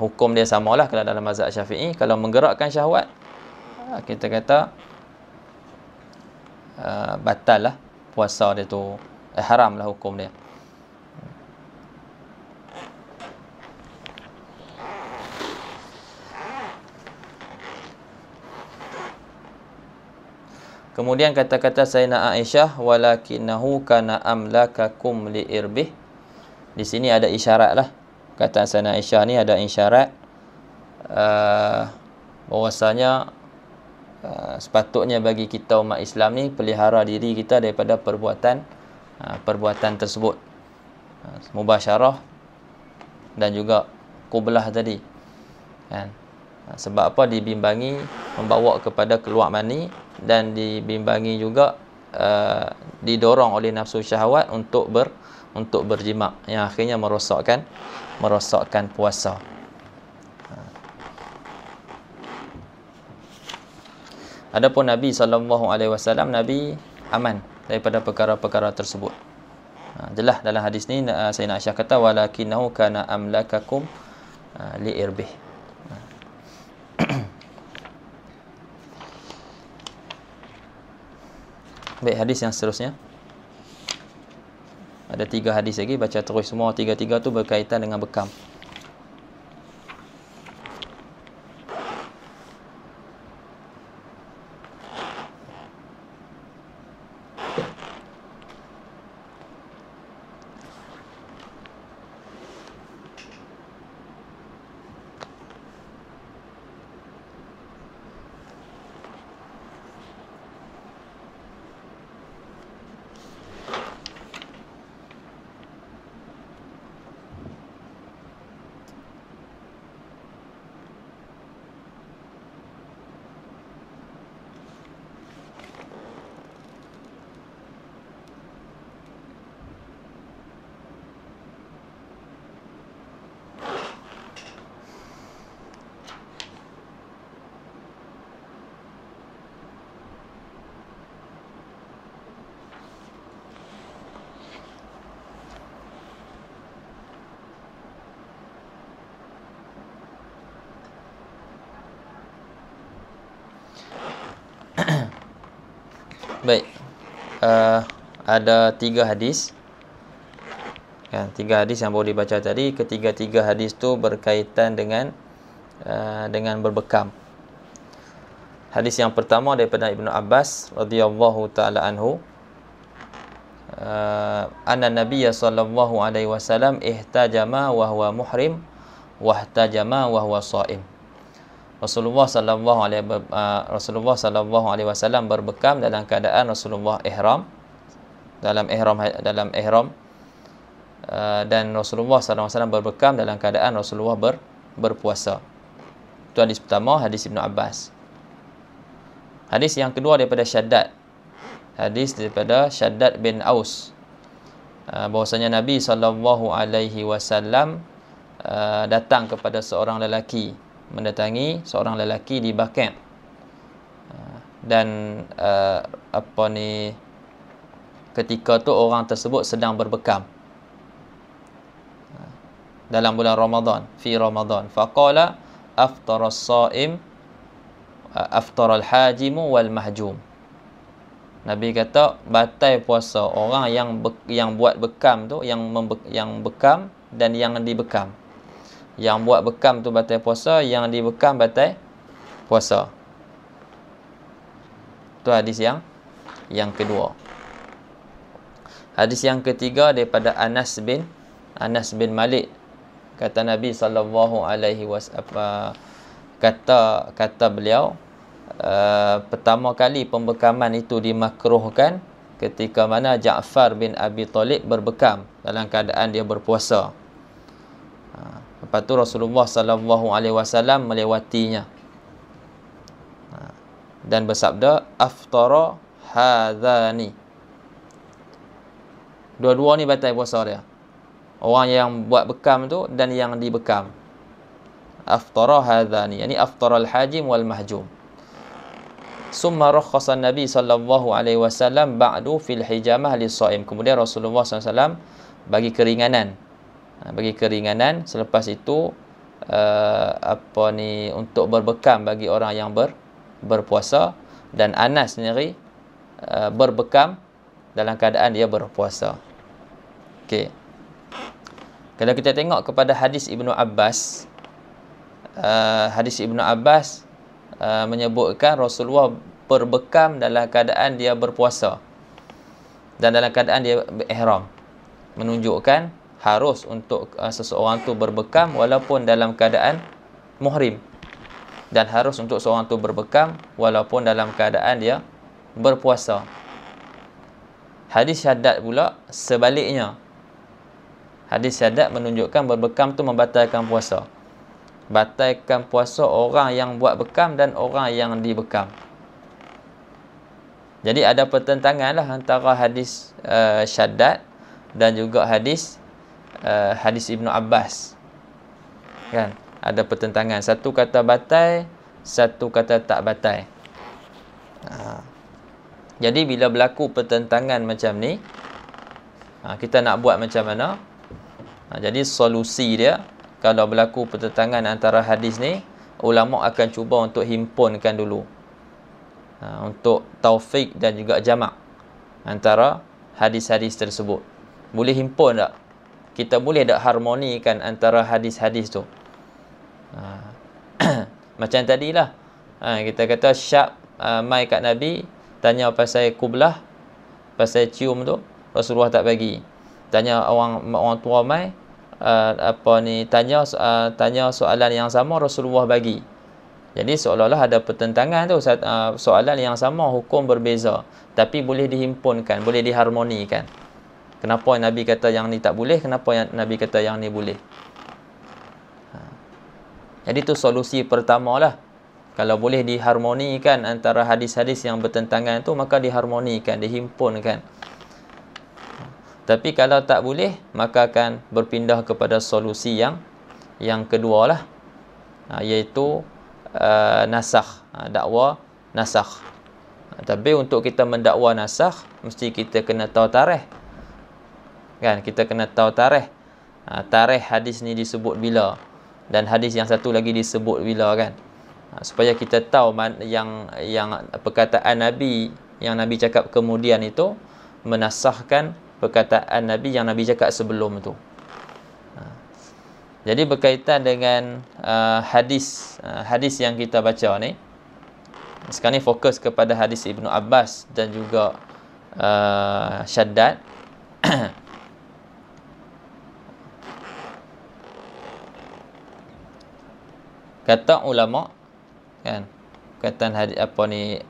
Hukum dia samalah kalau dalam mazhab syafi'i Kalau menggerakkan syahwat Kita kata uh, Batal lah puasa dia tu eh, Haram lah hukum dia Kemudian kata-kata Sayyidina Aisyah walakinahu kana amlakakum liirbih. Di sini ada isyarat lah. Kata Sayyidina Aisyah ni ada isyarat uh, eh, bahwasanya uh, eh, sepatutnya bagi kita umat Islam ni pelihara diri kita daripada perbuatan uh, perbuatan tersebut. Uh, mubasyarah dan juga kublah tadi. Kan? sebab apa dibimbangi membawa kepada keluar mani dan dibimbangi juga uh, didorong oleh nafsu syahwat untuk ber untuk berjima yang akhirnya merosakkan merosakkan puasa. Ha. Adapun Nabi sallallahu alaihi wasallam Nabi aman daripada perkara-perkara tersebut. Ha, jelas dalam hadis ni uh, Sayyidina Aisyah kata walakinau kana amlakakum uh, liirbih. Baik hadis yang seterusnya Ada tiga hadis lagi Baca terus semua tiga-tiga tu berkaitan dengan bekam ada tiga hadis kan tiga hadis yang baru dibaca tadi ketiga-tiga hadis tu berkaitan dengan uh, dengan berbekam hadis yang pertama daripada Ibnu Abbas radhiyallahu taala anhu uh, anna nabiyya sallallahu alaihi wasallam ihtajama wa muhrim wa ihtajama wa saim Rasulullah sallallahu alaihi uh, Rasulullah sallallahu alaihi wasallam berbekam dalam keadaan Rasulullah ihram dalam ihram ha- dalam ihram uh, dan Rasulullah SAW berbekam dalam keadaan Rasulullah ber, berpuasa. Itu hadis pertama hadis Ibn Abbas. Hadis yang kedua daripada Syaddad. Hadis daripada Syaddad bin Aus. Uh, Bahwasanya Nabi sallallahu alaihi wasallam uh, datang kepada seorang lelaki mendatangi seorang lelaki di Baqi' dan uh, apa ni ketika tu orang tersebut sedang berbekam dalam bulan Ramadan fi Ramadan faqala aftara as-saim aftara al-hajim wal mahjum Nabi kata batal puasa orang yang be- yang buat bekam tu yang membe- yang bekam dan yang dibekam yang buat bekam tu batal puasa yang dibekam batal puasa tu hadis yang yang kedua Hadis yang ketiga daripada Anas bin Anas bin Malik. Kata Nabi sallallahu alaihi wasallam kata kata beliau uh, pertama kali pembekaman itu dimakruhkan ketika mana Ja'far bin Abi Talib berbekam dalam keadaan dia berpuasa. Uh, lepas tu Rasulullah sallallahu alaihi wasallam melewatinya. Uh, dan bersabda aftara hadani Dua-dua ni batal puasa dia. Orang yang buat bekam tu dan yang dibekam. Aftara hadhani. Yang ni aftara al-hajim wal-mahjum. Summa rukhasan Nabi sallallahu alaihi wasallam ba'du fil hijamah li saim. Kemudian Rasulullah SAW bagi keringanan. Ha, bagi keringanan selepas itu uh, apa ni untuk berbekam bagi orang yang ber, berpuasa dan Anas sendiri uh, berbekam dalam keadaan dia berpuasa. Okey. Kalau kita tengok kepada hadis Ibnu Abbas, uh, hadis Ibnu Abbas uh, menyebutkan Rasulullah berbekam dalam keadaan dia berpuasa dan dalam keadaan dia ihram. Menunjukkan harus untuk uh, seseorang tu berbekam walaupun dalam keadaan muhrim dan harus untuk seorang tu berbekam walaupun dalam keadaan dia berpuasa. Hadis syadat pula sebaliknya Hadis syadat menunjukkan berbekam tu membatalkan puasa. Batalkan puasa orang yang buat bekam dan orang yang dibekam. Jadi ada pertentangan lah antara hadis uh, eh, syadat dan juga hadis uh, hadis Ibn Abbas. Kan? Ada pertentangan. Satu kata batal, satu kata tak batal. Ha. Jadi bila berlaku pertentangan macam ni, ha, kita nak buat macam mana? Ha ha, jadi solusi dia kalau berlaku pertentangan antara hadis ni ulama akan cuba untuk himpunkan dulu ha, untuk taufik dan juga jamak antara hadis-hadis tersebut boleh himpun tak kita boleh tak harmonikan antara hadis-hadis tu ha. macam tadilah ha, kita kata syak uh, mai kat nabi tanya pasal kublah pasal cium tu Rasulullah tak bagi tanya orang orang tua mai uh, apa ni tanya uh, tanya soalan yang sama Rasulullah bagi. Jadi seolah-olah ada pertentangan tu uh, soalan yang sama hukum berbeza tapi boleh dihimpunkan, boleh diharmonikan. Kenapa Nabi kata yang ni tak boleh, kenapa yang Nabi kata yang ni boleh? Ha. Jadi tu solusi pertama lah. Kalau boleh diharmonikan antara hadis-hadis yang bertentangan tu, maka diharmonikan, dihimpunkan. Tapi kalau tak boleh, maka akan berpindah kepada solusi yang yang kedua lah, yaitu ha, uh, nasakh, ha, dakwa nasakh. Ha, tapi untuk kita mendakwa nasakh, mesti kita kena tahu tarikh. Kan, kita kena tahu tarikh. Tarikh hadis ni disebut bila. Dan hadis yang satu lagi disebut bila kan. Supaya kita tahu yang yang perkataan Nabi, yang Nabi cakap kemudian itu, menasahkan perkataan Nabi yang Nabi cakap sebelum tu. Ha. Jadi berkaitan dengan uh, hadis uh, hadis yang kita baca ni. Sekarang ni fokus kepada hadis Ibnu Abbas dan juga uh, Syaddad. kata ulama kan kaitan hadis apa ni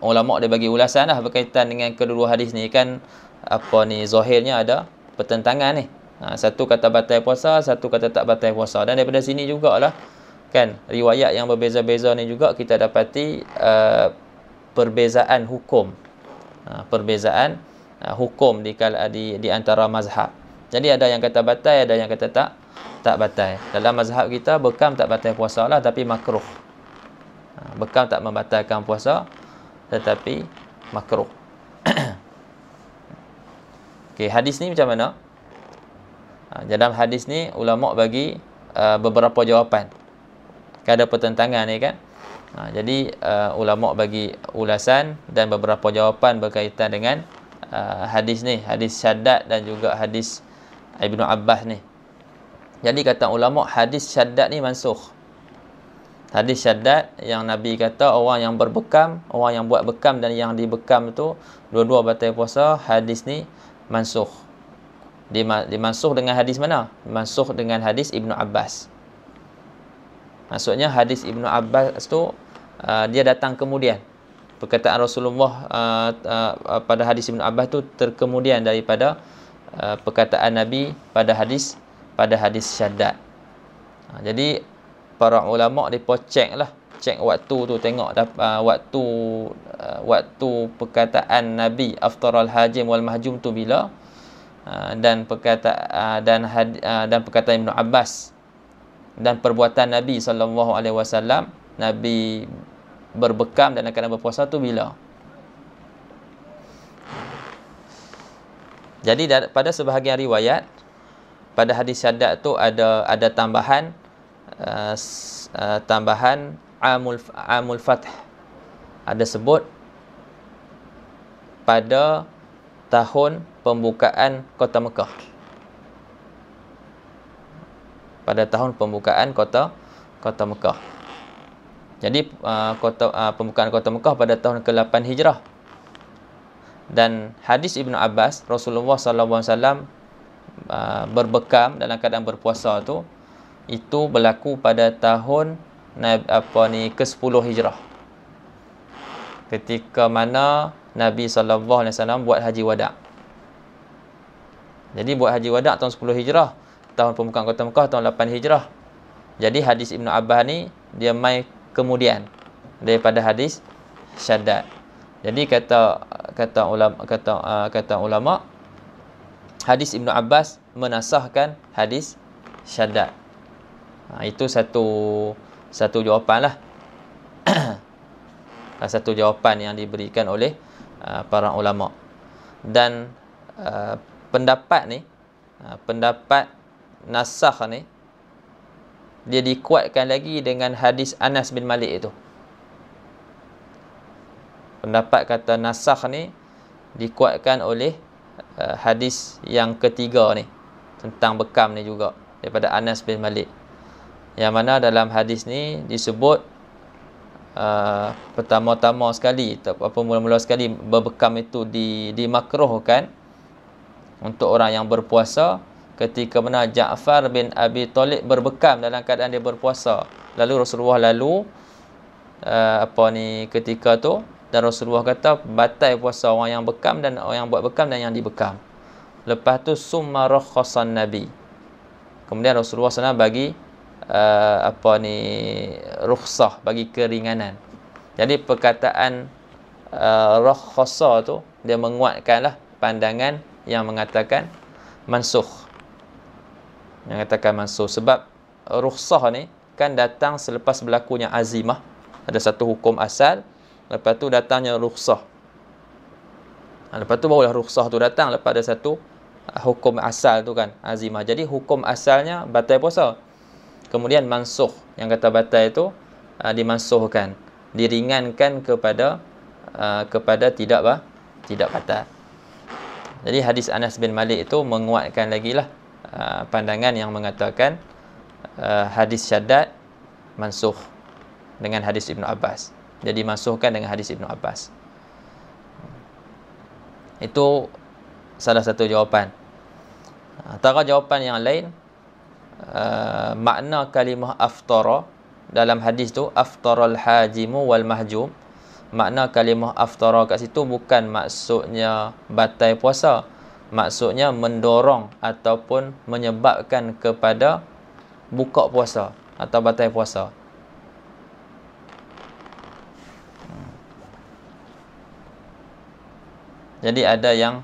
ulama dia bagi ulasan lah berkaitan dengan kedua hadis ni kan apa ni zahirnya ada pertentangan ni. Ha, satu kata batal puasa, satu kata tak batal puasa. Dan daripada sini jugalah kan riwayat yang berbeza-beza ni juga kita dapati uh, perbezaan hukum. Ha, perbezaan uh, hukum di, di di antara mazhab. Jadi ada yang kata batal, ada yang kata tak tak batal. Dalam mazhab kita bekam tak batal puasa lah tapi makruh. Ha, bekam tak membatalkan puasa tetapi makruh. Okey, hadis ni macam mana? Ha, dalam hadis ni ulama bagi uh, beberapa jawapan. Kan ada pertentangan ni kan. Ha, jadi uh, ulama bagi ulasan dan beberapa jawapan berkaitan dengan uh, hadis ni, hadis syaddad dan juga hadis Ibnu Abbas ni. Jadi kata ulama hadis syaddad ni mansukh. Hadis syaddad yang Nabi kata orang yang berbekam, orang yang buat bekam dan yang dibekam tu dua-dua batal puasa, hadis ni mansukh. Dimansukh dengan hadis mana? Mansukh dengan hadis Ibnu Abbas. Maksudnya hadis Ibnu Abbas tu uh, dia datang kemudian. Perkataan Rasulullah uh, uh, uh pada hadis Ibnu Abbas tu terkemudian daripada uh, perkataan Nabi pada hadis pada hadis syaddad. Uh, ha, jadi para ulama depa lah Cek waktu tu tengok uh, waktu uh, waktu perkataan Nabi aftaral hajim wal mahjum tu bila uh, dan perkata uh, dan had, uh, dan perkataan Ibn Abbas dan perbuatan Nabi sallallahu alaihi wasallam Nabi berbekam dan akan berpuasa tu bila Jadi pada sebahagian riwayat pada hadis syadat tu ada ada tambahan uh, uh, tambahan Amul Amul Fath ada sebut pada tahun pembukaan kota Mekah pada tahun pembukaan kota kota Mekah jadi uh, kota uh, pembukaan kota Mekah pada tahun ke-8 Hijrah dan hadis Ibnu Abbas Rasulullah sallallahu alaihi wasallam uh, berbekam dalam keadaan berpuasa tu itu berlaku pada tahun Nabi apa ni ke-10 Hijrah. Ketika mana Nabi sallallahu alaihi wasallam buat haji wada. Jadi buat haji wada tahun 10 Hijrah, tahun pembukaan kota Mekah tahun 8 Hijrah. Jadi hadis Ibnu Abbas ni dia mai kemudian daripada hadis Syaddad. Jadi kata kata ulama kata uh, kata ulama hadis Ibnu Abbas menasahkan hadis Syaddad. Ha, itu satu satu jawapan lah ah, satu jawapan yang diberikan oleh uh, para ulama dan uh, pendapat ni uh, pendapat nasakh ni dia dikuatkan lagi dengan hadis Anas bin Malik itu pendapat kata nasakh ni dikuatkan oleh uh, hadis yang ketiga ni tentang bekam ni juga daripada Anas bin Malik yang mana dalam hadis ni disebut uh, pertama-tama sekali apa mula-mula sekali berbekam itu di dimakruhkan untuk orang yang berpuasa ketika mana Ja'far bin Abi Talib berbekam dalam keadaan dia berpuasa lalu Rasulullah lalu uh, apa ni ketika tu dan Rasulullah kata batai puasa orang yang bekam dan orang yang buat bekam dan yang dibekam lepas tu summa rakhasan nabi kemudian Rasulullah sana bagi uh, apa ni rukhsah bagi keringanan. Jadi perkataan uh, eh, rukhsah tu dia menguatkanlah pandangan yang mengatakan mansukh. Yang mengatakan mansukh sebab rukhsah ni kan datang selepas berlakunya azimah. Ada satu hukum asal, lepas tu datangnya rukhsah. Ha, lepas tu barulah rukhsah tu datang lepas ada satu eh, hukum asal tu kan azimah. Jadi hukum asalnya batal puasa kemudian mansuh yang kata batal itu uh, dimansuhkan diringankan kepada uh, kepada tidak bah, tidak batal jadi hadis Anas bin Malik itu menguatkan lagi lah uh, pandangan yang mengatakan uh, hadis syadat mansuh dengan hadis Ibn Abbas jadi dimansuhkan dengan hadis Ibn Abbas itu salah satu jawapan antara jawapan yang lain Ah, makna kalimah aftara dalam hadis tu aftaral hajimu wal mahjum makna kalimah aftara kat situ bukan maksudnya batal puasa maksudnya mendorong ataupun menyebabkan kepada buka puasa atau batal puasa hmm. jadi ada yang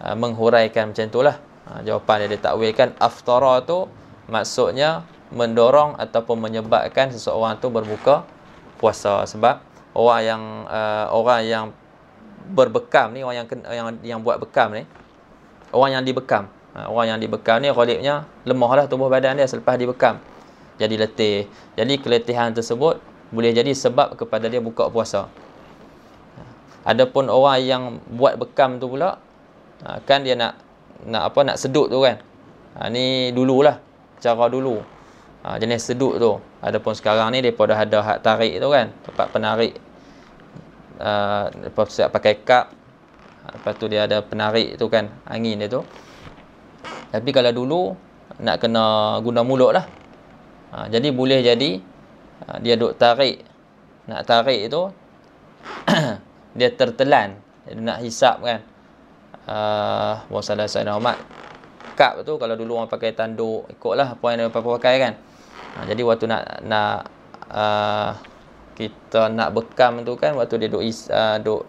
ah, menghuraikan macam itulah ah, jawapan dia ditakwilkan aftara tu maksudnya mendorong ataupun menyebabkan seseorang tu berbuka puasa sebab orang yang uh, orang yang berbekam ni orang yang yang yang buat bekam ni orang yang dibekam ha, orang yang dibekam ni ghalibnya lemahlah tubuh badan dia selepas dibekam jadi letih jadi keletihan tersebut boleh jadi sebab kepada dia buka puasa adapun orang yang buat bekam tu pula ha, kan dia nak nak apa nak sedut tu kan ha ni dululah cara dulu. Ha, jenis seduk tu. Adapun sekarang ni depa dah ada hak tarik tu kan, tempat penarik. Ah uh, pakai kap. Lepas tu dia ada penarik tu kan, angin dia tu. Tapi kalau dulu nak kena guna mulut lah. Ha, jadi boleh jadi ha, dia duk tarik. Nak tarik tu dia tertelan. Dia nak hisap kan. Ah ha, uh, wasallallahu alaihi cup tu kalau dulu orang pakai tanduk ikutlah apa yang apa pakai kan ha, jadi waktu nak nak uh, kita nak bekam tu kan waktu dia duk is, uh, duk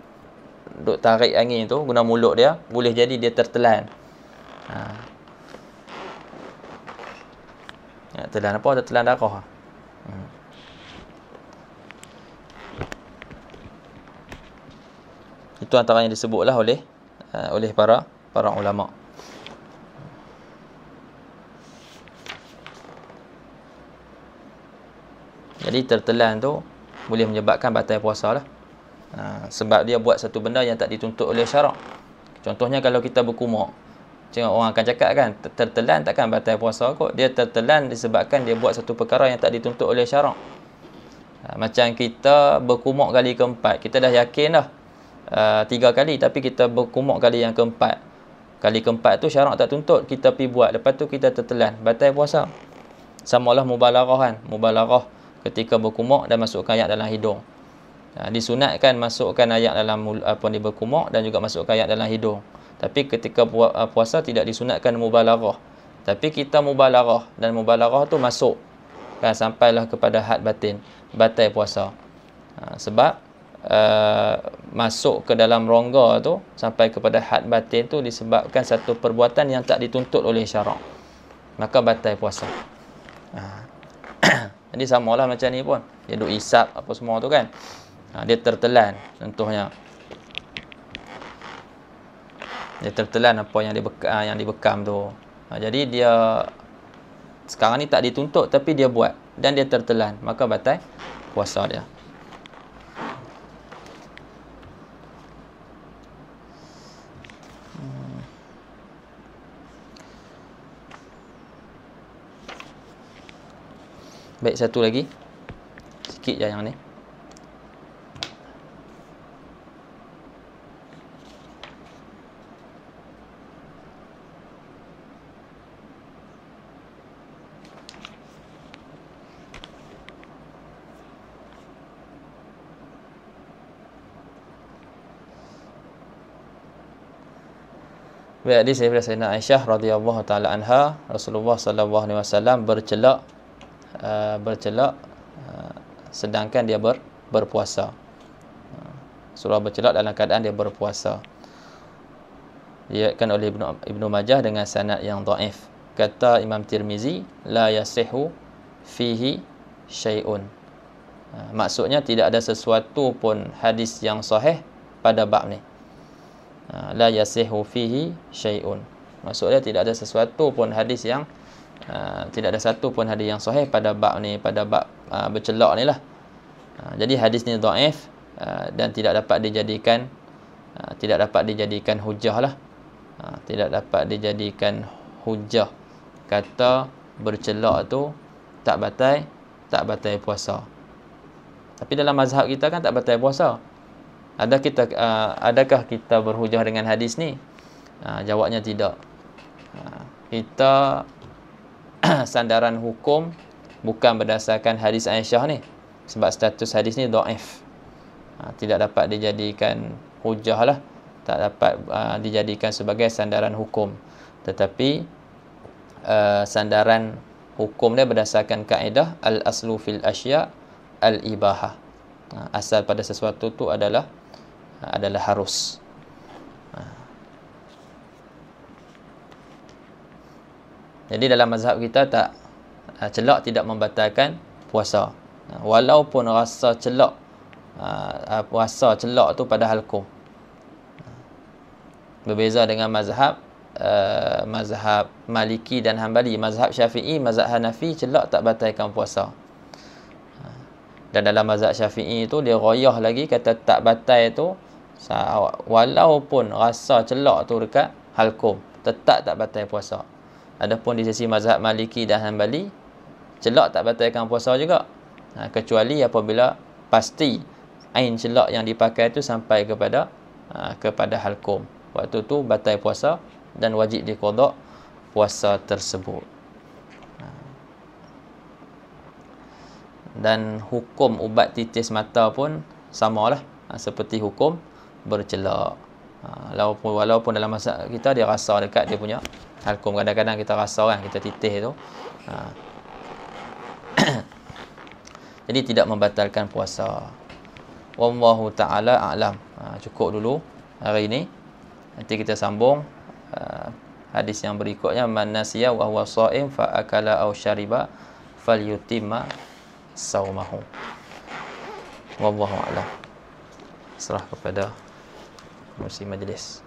duk tarik angin tu guna mulut dia boleh jadi dia tertelan ha. Ya, telan apa? Tertelan darah. Hmm. itu antara yang disebutlah oleh uh, oleh para para ulama Jadi tertelan tu boleh menyebabkan batal puasa lah. Ha, sebab dia buat satu benda yang tak dituntut oleh syarak. Contohnya kalau kita berkumur. Cengok orang akan cakap kan, tertelan takkan batal puasa kot. Dia tertelan disebabkan dia buat satu perkara yang tak dituntut oleh syarak. Ha, macam kita berkumur kali keempat. Kita dah yakin dah. Uh, tiga kali tapi kita berkumur kali yang keempat. Kali keempat tu syarak tak tuntut. Kita pergi buat. Lepas tu kita tertelan. Batal puasa. Sama lah mubalarah kan. Mubalarah ketika berkumok dan masukkan ayat dalam hidung. Ha, disunatkan masukkan ayat dalam apa ni berkumok dan juga masukkan ayat dalam hidung. Tapi ketika ah, puasa tidak disunatkan mubalaghah. Tapi kita mubalaghah dan mubalaghah tu masuk ha, sampailah kepada had batin batai puasa. Ha, sebab uh, masuk ke dalam rongga tu sampai kepada had batin tu disebabkan satu perbuatan yang tak dituntut oleh syarak. Maka batai puasa. Ha. Jadi samalah macam ni pun. Dia duk isap apa semua tu kan. Ha, dia tertelan contohnya. Dia tertelan apa yang dibekam, yang dibekam tu. Ha, jadi dia sekarang ni tak dituntut tapi dia buat dan dia tertelan. Maka batal puasa dia. Baik, satu lagi. Sikit je yang ni. Baik, hadis saya berasal Aisyah radhiyallahu taala anha, Rasulullah sallallahu alaihi wasallam bercelak Uh, bercelak uh, sedangkan dia ber, berpuasa. Uh, surah bercelak dalam keadaan dia berpuasa. Diriwayatkan oleh Ibnu Ibnu Majah dengan sanad yang dhaif. Kata Imam Tirmizi la yasihu fihi syai'un. Uh, maksudnya tidak ada sesuatu pun hadis yang sahih pada bab ni. Uh, la yasihu fihi syai'un. Maksudnya tidak ada sesuatu pun hadis yang Ha, tidak ada satu pun hadis yang sahih pada bab ni pada bab uh, bercelak ni lah uh, jadi hadis ni dhaif uh, dan tidak dapat dijadikan uh, tidak dapat dijadikan hujah lah uh, tidak dapat dijadikan hujah kata bercelak tu tak batai, tak batai puasa tapi dalam mazhab kita kan tak batai puasa ada kita uh, adakah kita berhujah dengan hadis ni uh, jawabnya tidak uh, kita sandaran hukum bukan berdasarkan hadis Aisyah ni sebab status hadis ni dhaif. Ha, tidak dapat dijadikan hujah lah tak dapat uh, dijadikan sebagai sandaran hukum tetapi uh, sandaran hukum dia berdasarkan kaedah al aslu fil asya al ibaha uh, ha, asal pada sesuatu tu adalah uh, adalah harus Jadi dalam mazhab kita tak eh, celak tidak membatalkan puasa. Walaupun rasa celak eh, eh, puasa celak tu pada halqu. Berbeza dengan mazhab mazhab Maliki dan Hambali, mazhab Syafi'i, mazhab Hanafi celak tak batalkan puasa. Dan dalam mazhab Syafi'i tu dia royah lagi kata tak batal tu walaupun rasa celak tu dekat halqu tetap tak batal puasa. Adapun di sisi mazhab Maliki dan Hanbali, celak tak batalkan puasa juga. Ha, kecuali apabila pasti ain celak yang dipakai itu sampai kepada ha, kepada halkum. Waktu tu batal puasa dan wajib dikodok puasa tersebut. Ha. Dan hukum ubat titis mata pun samalah ha, seperti hukum bercelak. Walaupun ha, walaupun dalam masa kita dia rasa dekat dia punya Talkum kadang-kadang kita rasa kan kita titih tu. Ha. Jadi tidak membatalkan puasa. Wallahu taala a'lam. Ha, cukup dulu hari ini. Nanti kita sambung uh, hadis yang berikutnya man nasiya wa huwa sha'im fa akala aw shariba falyutimma saumahu. Wallahu a'lam. Serah kepada pengurusi majlis.